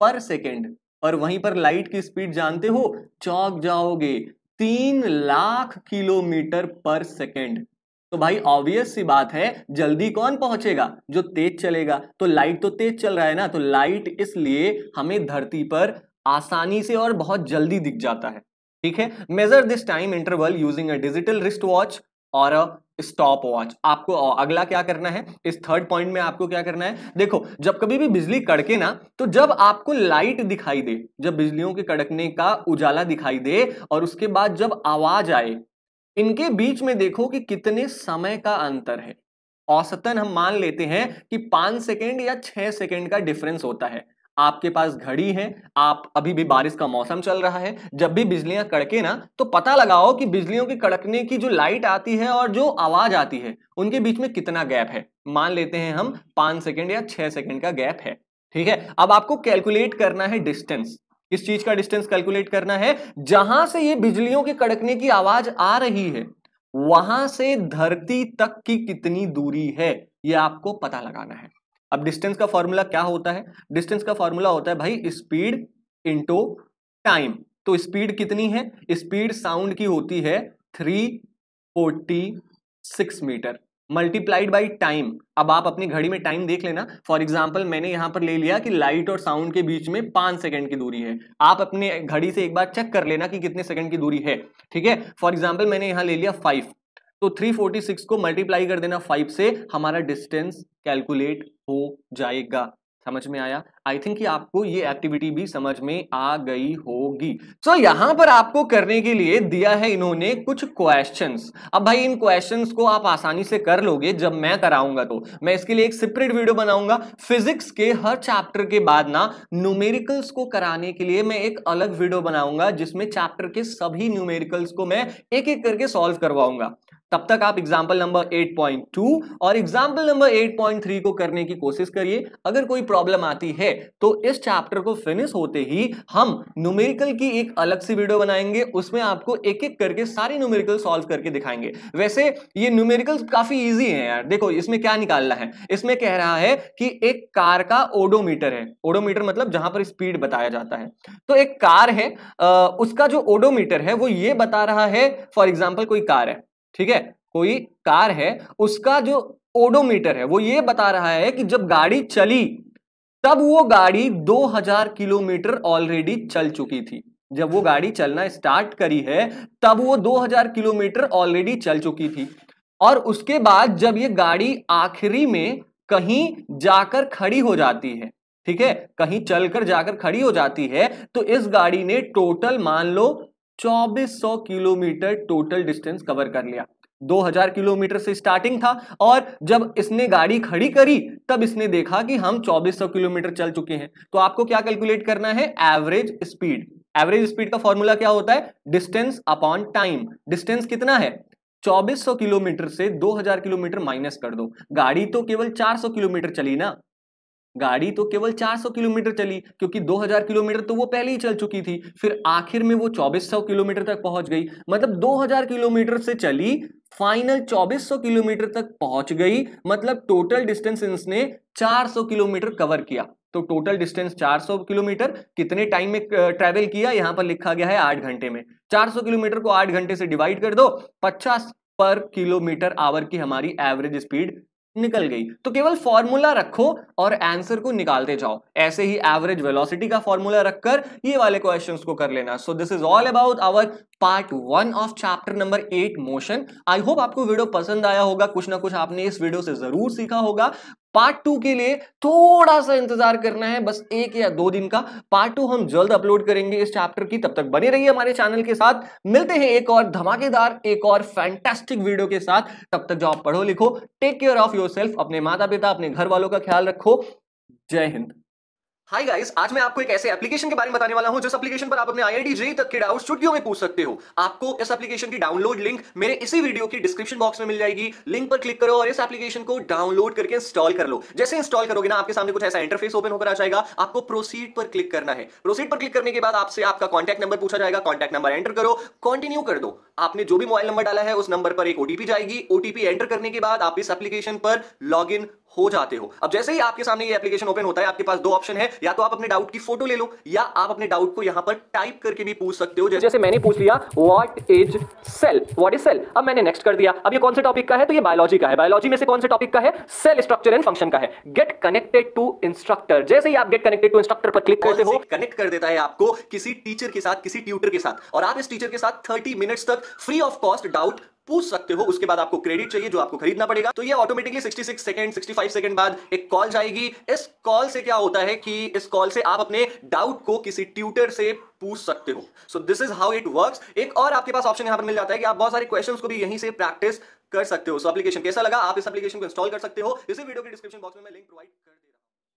पर सेकेंड और वहीं पर लाइट की स्पीड जानते हो चौक जाओगे तीन लाख किलोमीटर पर सेकेंड तो भाई ऑब्वियस सी बात है जल्दी कौन पहुंचेगा जो तेज चलेगा तो लाइट तो तेज चल रहा है ना तो लाइट इसलिए हमें धरती पर आसानी से और बहुत जल्दी दिख जाता है ठीक है measure this time interval using a digital wrist watch और अ स्टॉप वॉच आपको अगला क्या करना है इस थर्ड पॉइंट में आपको क्या करना है देखो जब कभी भी बिजली कड़के ना तो जब आपको लाइट दिखाई दे जब बिजलियों के कड़कने का उजाला दिखाई दे और उसके बाद जब आवाज आए इनके बीच में देखो कि कितने समय का अंतर है औसतन हम मान लेते हैं कि पांच सेकेंड या छह सेकेंड का डिफरेंस होता है आपके पास घड़ी है आप अभी भी बारिश का मौसम चल रहा है जब भी बिजलियां कड़के ना तो पता लगाओ कि बिजलियों के कड़कने की जो लाइट आती है और जो आवाज आती है उनके बीच में कितना गैप है मान लेते हैं हम पांच सेकेंड या छह सेकेंड का गैप है ठीक है अब आपको कैलकुलेट करना है डिस्टेंस किस चीज का डिस्टेंस कैलकुलेट करना है जहां से ये बिजलियों के कड़कने की आवाज आ रही है वहां से धरती तक की कितनी दूरी है ये आपको पता लगाना है अब डिस्टेंस का फॉर्मूला क्या होता है डिस्टेंस का फॉर्मूला होता है भाई स्पीड इंटू टाइम तो स्पीड कितनी है स्पीड साउंड की होती है three forty six metre multiplied by time अब आप अपनी घड़ी में टाइम देख लेना फॉर एग्जाम्पल मैंने यहाँ पर ले लिया कि लाइट और साउंड के बीच में पांच सेकंड की दूरी है आप अपने घड़ी से एक बार चेक कर लेना कि कितने सेकंड की दूरी है ठीक है फॉर एग्जाम्पल मैंने यहाँ ले लिया फाइव तो 346 को मल्टीप्लाई कर देना 5 से हमारा डिस्टेंस कैलकुलेट हो जाएगा समझ में आया आई थिंक आपको ये एक्टिविटी भी समझ में आ गई होगी सो so, यहां पर आपको करने के लिए दिया है इन्होंने कुछ क्वेश्चंस अब भाई इन क्वेश्चंस को आप आसानी से कर लोगे जब मैं कराऊंगा तो मैं इसके लिए एक सेपरेट वीडियो बनाऊंगा फिजिक्स के हर चैप्टर के बाद ना न्यूमेरिकल्स को कराने के लिए मैं एक अलग वीडियो बनाऊंगा जिसमें चैप्टर के सभी न्यूमेरिकल्स को मैं एक एक करके सॉल्व करवाऊंगा तब तक आप एग्जाम्पल नंबर 8.2 और एग्जाम्पल नंबर 8.3 को करने की कोशिश करिए अगर कोई प्रॉब्लम आती है तो इस चैप्टर को फिनिश होते ही हम न्यूमेरिकल की एक अलग सी वीडियो बनाएंगे उसमें आपको एक एक करके सारे न्यूमेरिकल सॉल्व करके दिखाएंगे वैसे ये न्यूमेरिकल काफी ईजी है यार देखो इसमें क्या निकालना है इसमें कह रहा है कि एक कार का ओडोमीटर है ओडोमीटर मतलब जहां पर स्पीड बताया जाता है तो एक कार है उसका जो ओडोमीटर है वो ये बता रहा है फॉर एग्जाम्पल कोई कार है ठीक है कोई कार है उसका जो ओडोमीटर है वो ये बता रहा है कि जब गाड़ी चली तब वो गाड़ी 2000 किलोमीटर ऑलरेडी चल चुकी थी जब वो गाड़ी चलना स्टार्ट करी है तब वो 2000 किलोमीटर ऑलरेडी चल चुकी थी और उसके बाद जब ये गाड़ी आखिरी में कहीं जाकर खड़ी हो जाती है ठीक है कहीं चलकर जाकर खड़ी हो जाती है तो इस गाड़ी ने टोटल मान लो 2400 किलोमीटर टोटल डिस्टेंस कवर कर लिया 2000 किलोमीटर से स्टार्टिंग था और जब इसने गाड़ी खड़ी करी तब इसने देखा कि हम 2400 किलोमीटर चल चुके हैं तो आपको क्या कैलकुलेट करना है एवरेज स्पीड एवरेज स्पीड का फॉर्मूला क्या होता है डिस्टेंस अपॉन टाइम डिस्टेंस कितना है 2400 किलोमीटर से 2000 किलोमीटर माइनस कर दो गाड़ी तो केवल 400 किलोमीटर चली ना गाड़ी तो केवल 400 किलोमीटर चली क्योंकि 2000 किलोमीटर तो वो पहले ही चल चुकी थी फिर आखिर में वो 2400 किलोमीटर तक पहुंच गई मतलब 2000 किलोमीटर से चली फाइनल 2400 किलोमीटर तक पहुंच गई मतलब टोटल डिस्टेंस इसने 400 किलोमीटर कवर किया तो टोटल डिस्टेंस 400 किलोमीटर कितने टाइम में ट्रेवल किया यहां पर लिखा गया है आठ घंटे में चार किलोमीटर को आठ घंटे से डिवाइड कर दो पचास पर किलोमीटर आवर की हमारी एवरेज स्पीड निकल गई तो केवल फॉर्मूला रखो और आंसर को निकालते जाओ ऐसे ही एवरेज वेलोसिटी का फॉर्मूला रखकर ये वाले क्वेश्चंस को कर लेना so this is all about our part one of chapter number eight motion I hope आपको वीडियो पसंद आया होगा कुछ ना कुछ आपने इस वीडियो से जरूर सीखा होगा पार्ट टू के लिए थोड़ा सा इंतजार करना है बस एक या दो दिन का पार्ट टू हम जल्द अपलोड करेंगे इस चैप्टर की तब तक बने रहिए हमारे चैनल के साथ मिलते हैं एक और धमाकेदार एक और फैंटेस्टिक वीडियो के साथ तब तक आप पढ़ो लिखो टेक केयर ऑफ योर अपने माता पिता अपने घर वालों का ख्याल रखो जय हिंद हाय गाइस आज मैं आपको एक ऐसे एप्लीकेशन के बारे में बताने वाला हूं जिस एप्लीकेशन पर आप अपने आई आई तक के डाउट स्टूडियो में पूछ सकते हो आपको इस एप्लीकेशन की डाउनलोड लिंक मेरे इसी वीडियो की डिस्क्रिप्शन बॉक्स में मिल जाएगी लिंक पर क्लिक करो और इस एप्लीकेशन को डाउनलोड करके इंस्टॉल कर लो जैसे इंस्टॉल करोगे ना आपके सामने कुछ ऐसा इंटरफेस ओपन होकर आ जाएगा आपको प्रोसीड पर क्लिक करना है प्रोसीड पर क्लिक करने के बाद आपसे आपका कॉन्टैक्ट नंबर पूछा जाएगा कॉन्टैक्ट नंबर एंटर करो कंटिन्यू कर दो आपने जो भी मोबाइल नंबर डाला है उस नंबर पर एक ओटीपी जाएगी ओटीपी एंटर करने के बाद आप इस एप्लीकेशन पर लॉग हो जाते हो अब जैसे ही आपके सामने ये एप्लीकेशन ओपन होता है आपके पास दो ऑप्शन है या तो आप अपने डाउट की फोटो ले लो या आप अपने डाउट को यहाँ पर टाइप करके भी पूछ सकते हो जैसे मैंने पूछ लिया what is cell what is cell अब मैंने नेक्स्ट कर दिया अब ये कौन से टॉपिक का है तो ये बायोलॉजी का है बायोलॉजी में से कौन से टॉपिक का है सेल स्ट्रक्चर एंड फंक्शन का है गेट कनेक्टेड टू इंस्ट्रक्टर जैसे ही आप गेट कनेक्टेड टू इंस्ट्रक्टर पर क्लिक करते हो कनेक्ट कर देता है आपको किसी टीचर के साथ किसी ट्यूटर के साथ और आप इस टीचर के साथ थर्टी मिनट्स तक फ्री ऑफ कॉस्ट डाउट पूछ सकते हो उसके बाद आपको क्रेडिट चाहिए जो आपको खरीदना पड़ेगा तो ये ऑटोमेटिकली 66 सेकंड 65 सेकंड बाद एक कॉल जाएगी इस कॉल से क्या होता है कि इस कॉल से आप अपने डाउट को किसी ट्यूटर से पूछ सकते हो so this is how it works एक और आपके पास ऑप्शन यहां पर मिल जाता है कि आप बहुत सारे क्वेश्चन को भी यहीं से प्रैक्टिस कर सकते हो सो एप्लीकेशन कैसा लगा आप इस एप्लीकेशन को इंस्टॉल कर सकते हो इसी वीडियो के डिस्क्रिप्शन बॉक्स में लिंक प्रोवाइड कर